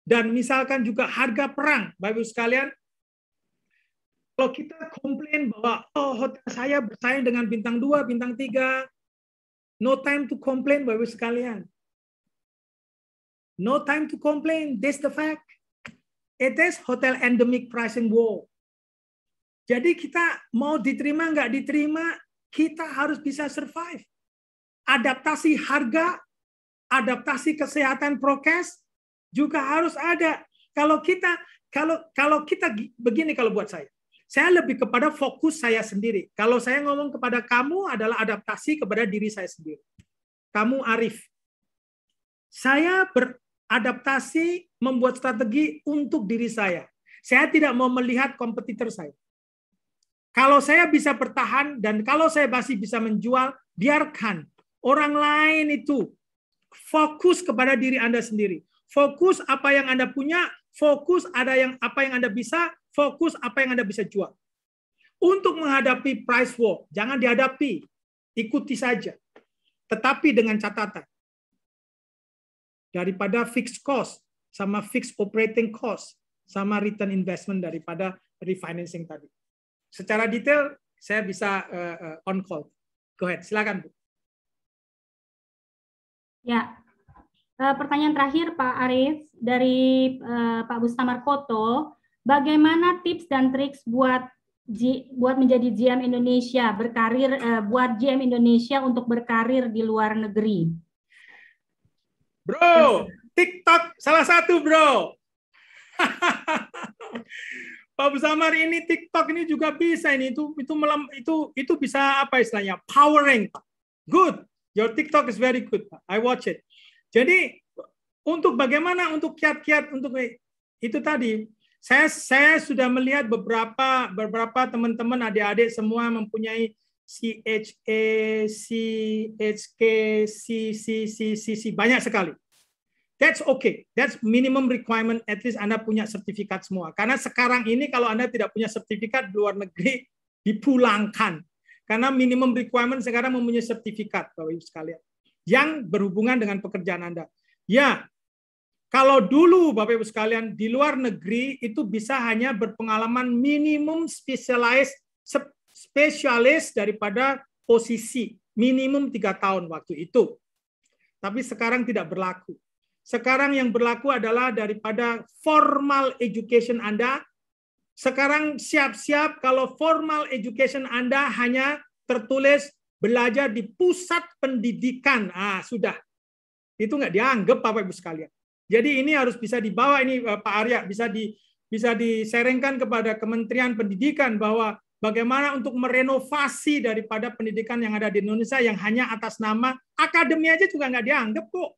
Dan misalkan juga harga perang Bapak Ibu sekalian kalau kita komplain bahwa oh hotel saya bersaing dengan bintang 2, bintang 3, no time to complain Bapak sekalian. No time to complain, this the fact. It is hotel endemic pricing war. Jadi kita mau diterima nggak diterima, kita harus bisa survive. Adaptasi harga, adaptasi kesehatan prokes juga harus ada. Kalau kita kalau kalau kita begini kalau buat saya, saya lebih kepada fokus saya sendiri. Kalau saya ngomong kepada kamu adalah adaptasi kepada diri saya sendiri. Kamu Arif. Saya beradaptasi membuat strategi untuk diri saya. Saya tidak mau melihat kompetitor saya. Kalau saya bisa bertahan dan kalau saya masih bisa menjual, biarkan orang lain itu fokus kepada diri Anda sendiri. Fokus apa yang Anda punya, fokus ada yang apa yang Anda bisa, Fokus apa yang Anda bisa jual. Untuk menghadapi price war, jangan dihadapi. Ikuti saja. Tetapi dengan catatan. Daripada fixed cost, sama fixed operating cost, sama return investment daripada refinancing tadi. Secara detail, saya bisa uh, on call. Go ahead, silakan Bu. Ya, eh, pertanyaan terakhir Pak Arief dari uh, Pak Bustamar Koto bagaimana tips dan triks buat G, buat menjadi GM Indonesia berkarir eh, buat GM Indonesia untuk berkarir di luar negeri. Bro, TikTok salah satu bro. Pak Busamar ini TikTok ini juga bisa ini itu itu melam, itu itu bisa apa istilahnya powering Pak. Good, your TikTok is very good I watch it. Jadi untuk bagaimana untuk kiat-kiat untuk eh, itu tadi saya saya sudah melihat beberapa beberapa teman-teman adik-adik semua mempunyai CHA, CHK, CCCCC banyak sekali. That's okay. That's minimum requirement. At least Anda punya sertifikat semua. Karena sekarang ini kalau Anda tidak punya sertifikat di luar negeri dipulangkan. Karena minimum requirement sekarang mempunyai sertifikat, Bapak Ibu sekalian, yang berhubungan dengan pekerjaan Anda. Ya, kalau dulu Bapak Ibu sekalian di luar negeri itu bisa hanya berpengalaman minimum spesialis spesialis daripada posisi minimum tiga tahun waktu itu. Tapi sekarang tidak berlaku. Sekarang yang berlaku adalah daripada formal education Anda. Sekarang siap-siap kalau formal education Anda hanya tertulis belajar di pusat pendidikan. Ah, sudah. Itu nggak dianggap Bapak Ibu sekalian. Jadi ini harus bisa dibawa ini eh, Pak Arya bisa di bisa diserengkan kepada Kementerian Pendidikan bahwa bagaimana untuk merenovasi daripada pendidikan yang ada di Indonesia yang hanya atas nama akademi aja juga nggak dianggap kok.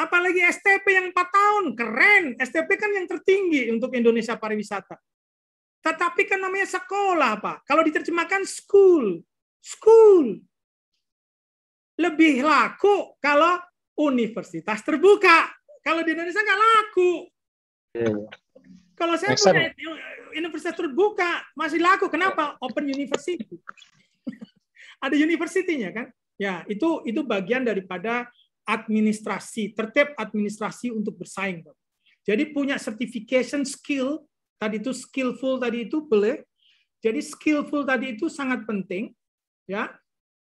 Apalagi STP yang 4 tahun, keren. STP kan yang tertinggi untuk Indonesia pariwisata. Tetapi kan namanya sekolah, Pak. Kalau diterjemahkan school, school. Lebih laku kalau universitas terbuka. Kalau di Indonesia nggak laku. Yeah. Iya. Kalau saya Next punya universitas terbuka masih laku. Kenapa? Open university. Ada universitinya kan? Ya, itu itu bagian daripada administrasi, tertib administrasi untuk bersaing. Jadi punya certification skill, tadi itu skillful tadi itu boleh. Jadi skillful tadi itu sangat penting ya,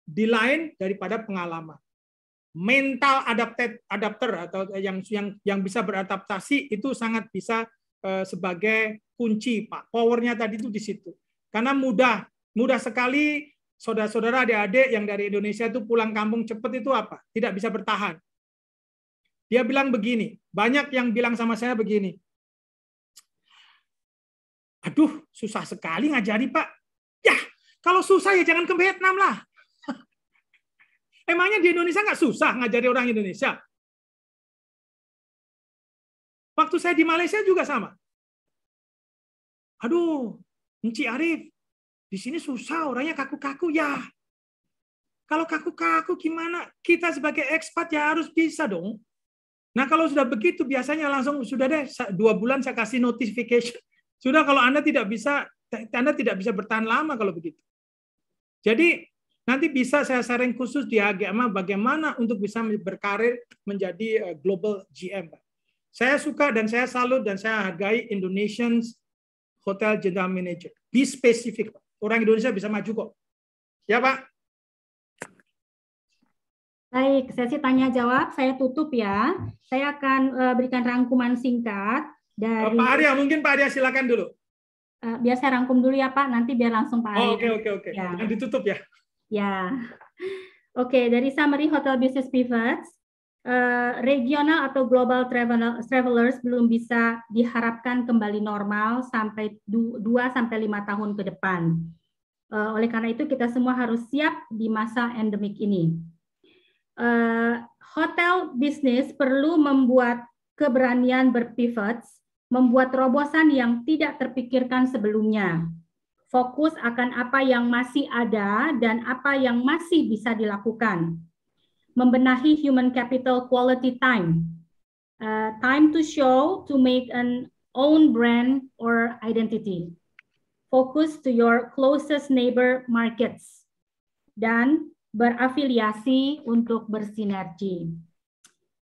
di lain daripada pengalaman mental adapted adapter atau yang yang yang bisa beradaptasi itu sangat bisa eh, sebagai kunci Pak. Powernya tadi itu di situ. Karena mudah, mudah sekali saudara-saudara adik-adik yang dari Indonesia itu pulang kampung cepat itu apa? Tidak bisa bertahan. Dia bilang begini, banyak yang bilang sama saya begini. Aduh, susah sekali ngajari Pak. Ya, kalau susah ya jangan ke Vietnam lah. Emangnya di Indonesia nggak susah ngajari orang Indonesia? Waktu saya di Malaysia juga sama. Aduh, Nci Arif, di sini susah orangnya kaku-kaku ya. Kalau kaku-kaku gimana? Kita sebagai ekspat ya harus bisa dong. Nah kalau sudah begitu biasanya langsung sudah deh dua bulan saya kasih notification. Sudah kalau anda tidak bisa, anda tidak bisa bertahan lama kalau begitu. Jadi Nanti bisa saya sharing khusus di HGMA bagaimana untuk bisa berkarir menjadi eh, global GM. Saya suka dan saya salut dan saya hargai Indonesian Hotel General Manager. Be specific. Orang Indonesia bisa maju kok. Ya Pak? Baik, sih tanya jawab saya tutup ya. Saya akan eh, berikan rangkuman singkat dari oh, Pak Arya. Mungkin Pak Arya silakan dulu. Eh, biar saya rangkum dulu ya Pak, nanti biar langsung Pak oh, Arya. Oke, oke, oke. Ya. ditutup ya. Ya. Oke, okay, dari summary hotel business pivots, uh, regional atau global travel, travelers belum bisa diharapkan kembali normal sampai 2 sampai 5 tahun ke depan. Uh, oleh karena itu kita semua harus siap di masa endemik ini. Uh, hotel bisnis perlu membuat keberanian berpivot, membuat terobosan yang tidak terpikirkan sebelumnya fokus akan apa yang masih ada dan apa yang masih bisa dilakukan. Membenahi human capital quality time. Uh, time to show to make an own brand or identity. Fokus to your closest neighbor markets. Dan berafiliasi untuk bersinergi.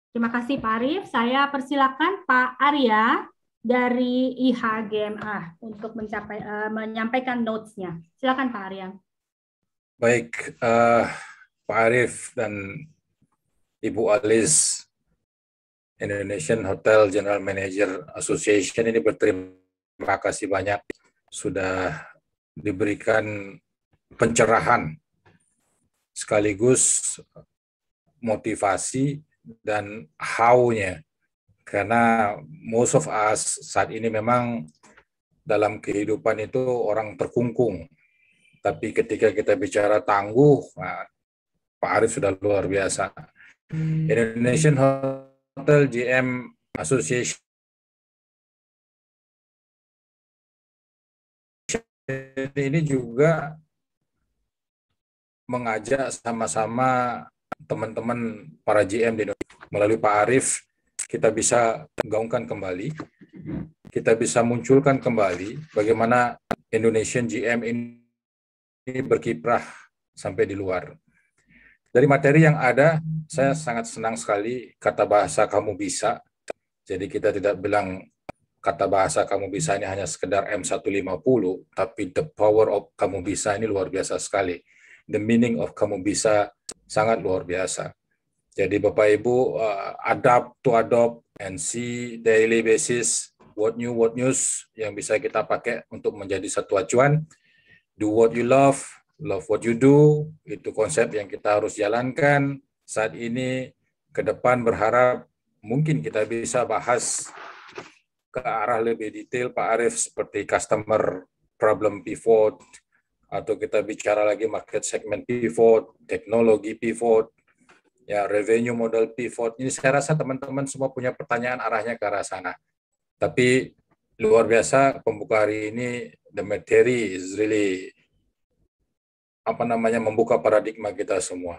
Terima kasih Pak Arif. Saya persilakan Pak Arya dari IHGMA untuk mencapai uh, menyampaikan notes-nya. Silakan Pak Arya. Baik, uh, Pak Arif dan Ibu Alis Indonesian Hotel General Manager Association ini berterima kasih banyak sudah diberikan pencerahan sekaligus motivasi dan how-nya karena most of us saat ini memang dalam kehidupan itu orang terkungkung. Tapi ketika kita bicara tangguh, nah, Pak Arif sudah luar biasa. Hmm. Indonesian Hotel GM Association ini juga mengajak sama-sama teman-teman para GM di Indonesia melalui Pak Arief kita bisa tenggaungkan kembali, kita bisa munculkan kembali bagaimana Indonesian GM ini berkiprah sampai di luar. Dari materi yang ada, saya sangat senang sekali kata bahasa kamu bisa. Jadi kita tidak bilang kata bahasa kamu bisa ini hanya sekedar M150, tapi the power of kamu bisa ini luar biasa sekali. The meaning of kamu bisa sangat luar biasa. Jadi Bapak Ibu uh, adapt to adopt and see daily basis what new what news yang bisa kita pakai untuk menjadi satu acuan. Do what you love, love what you do. Itu konsep yang kita harus jalankan saat ini ke depan berharap mungkin kita bisa bahas ke arah lebih detail Pak Arief seperti customer problem pivot atau kita bicara lagi market segment pivot, teknologi pivot, ya revenue model pivot. Ini saya rasa teman-teman semua punya pertanyaan arahnya ke arah sana. Tapi luar biasa pembuka hari ini the materi is really apa namanya membuka paradigma kita semua.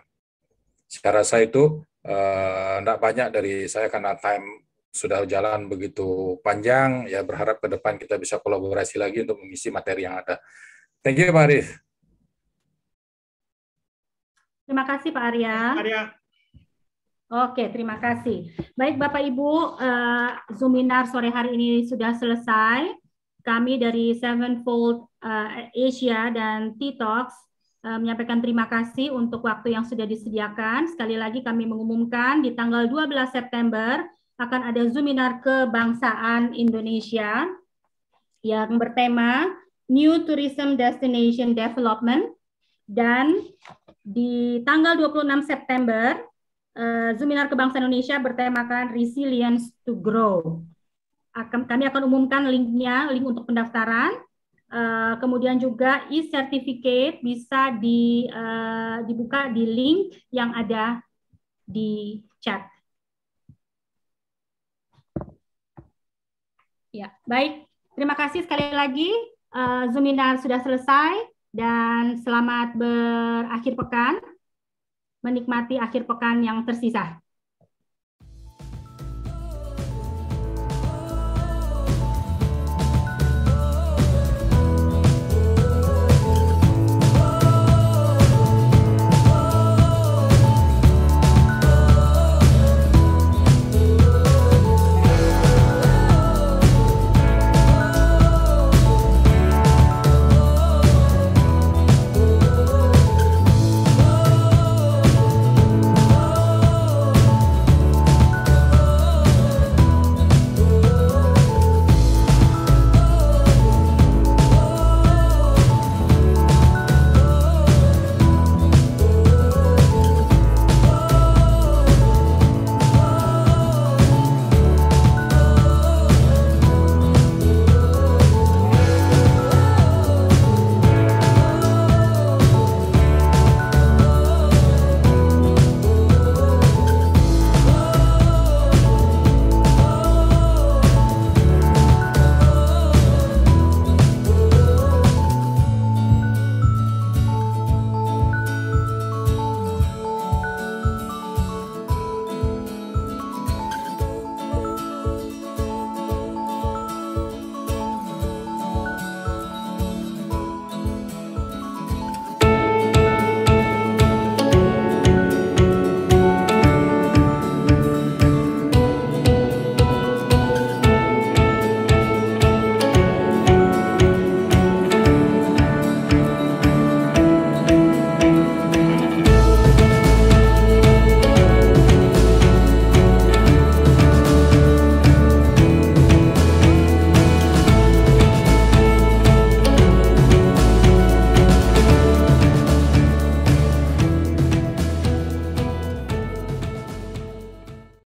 Saya rasa itu tidak eh, uh, banyak dari saya karena time sudah jalan begitu panjang ya berharap ke depan kita bisa kolaborasi lagi untuk mengisi materi yang ada. Thank you Pak Arif. Terima kasih Pak Arya. Pak Arya. Oke, terima kasih. Baik Bapak Ibu, uh, Zoominar sore hari ini sudah selesai. Kami dari Sevenfold uh, Asia dan t uh, eh, menyampaikan terima kasih untuk waktu yang sudah disediakan. Sekali lagi kami mengumumkan di tanggal 12 September akan ada Zoominar Kebangsaan Indonesia yang bertema New Tourism Destination Development dan di tanggal 26 September Uh, eh, Seminar Kebangsaan Indonesia bertemakan Resilience to Grow. Akan, kami akan umumkan linknya, link untuk pendaftaran. Uh, kemudian juga e-certificate bisa di, uh, dibuka di link yang ada di chat. Ya, baik. Terima kasih sekali lagi. Uh, Zoominar sudah selesai dan selamat berakhir pekan menikmati akhir pekan yang tersisa.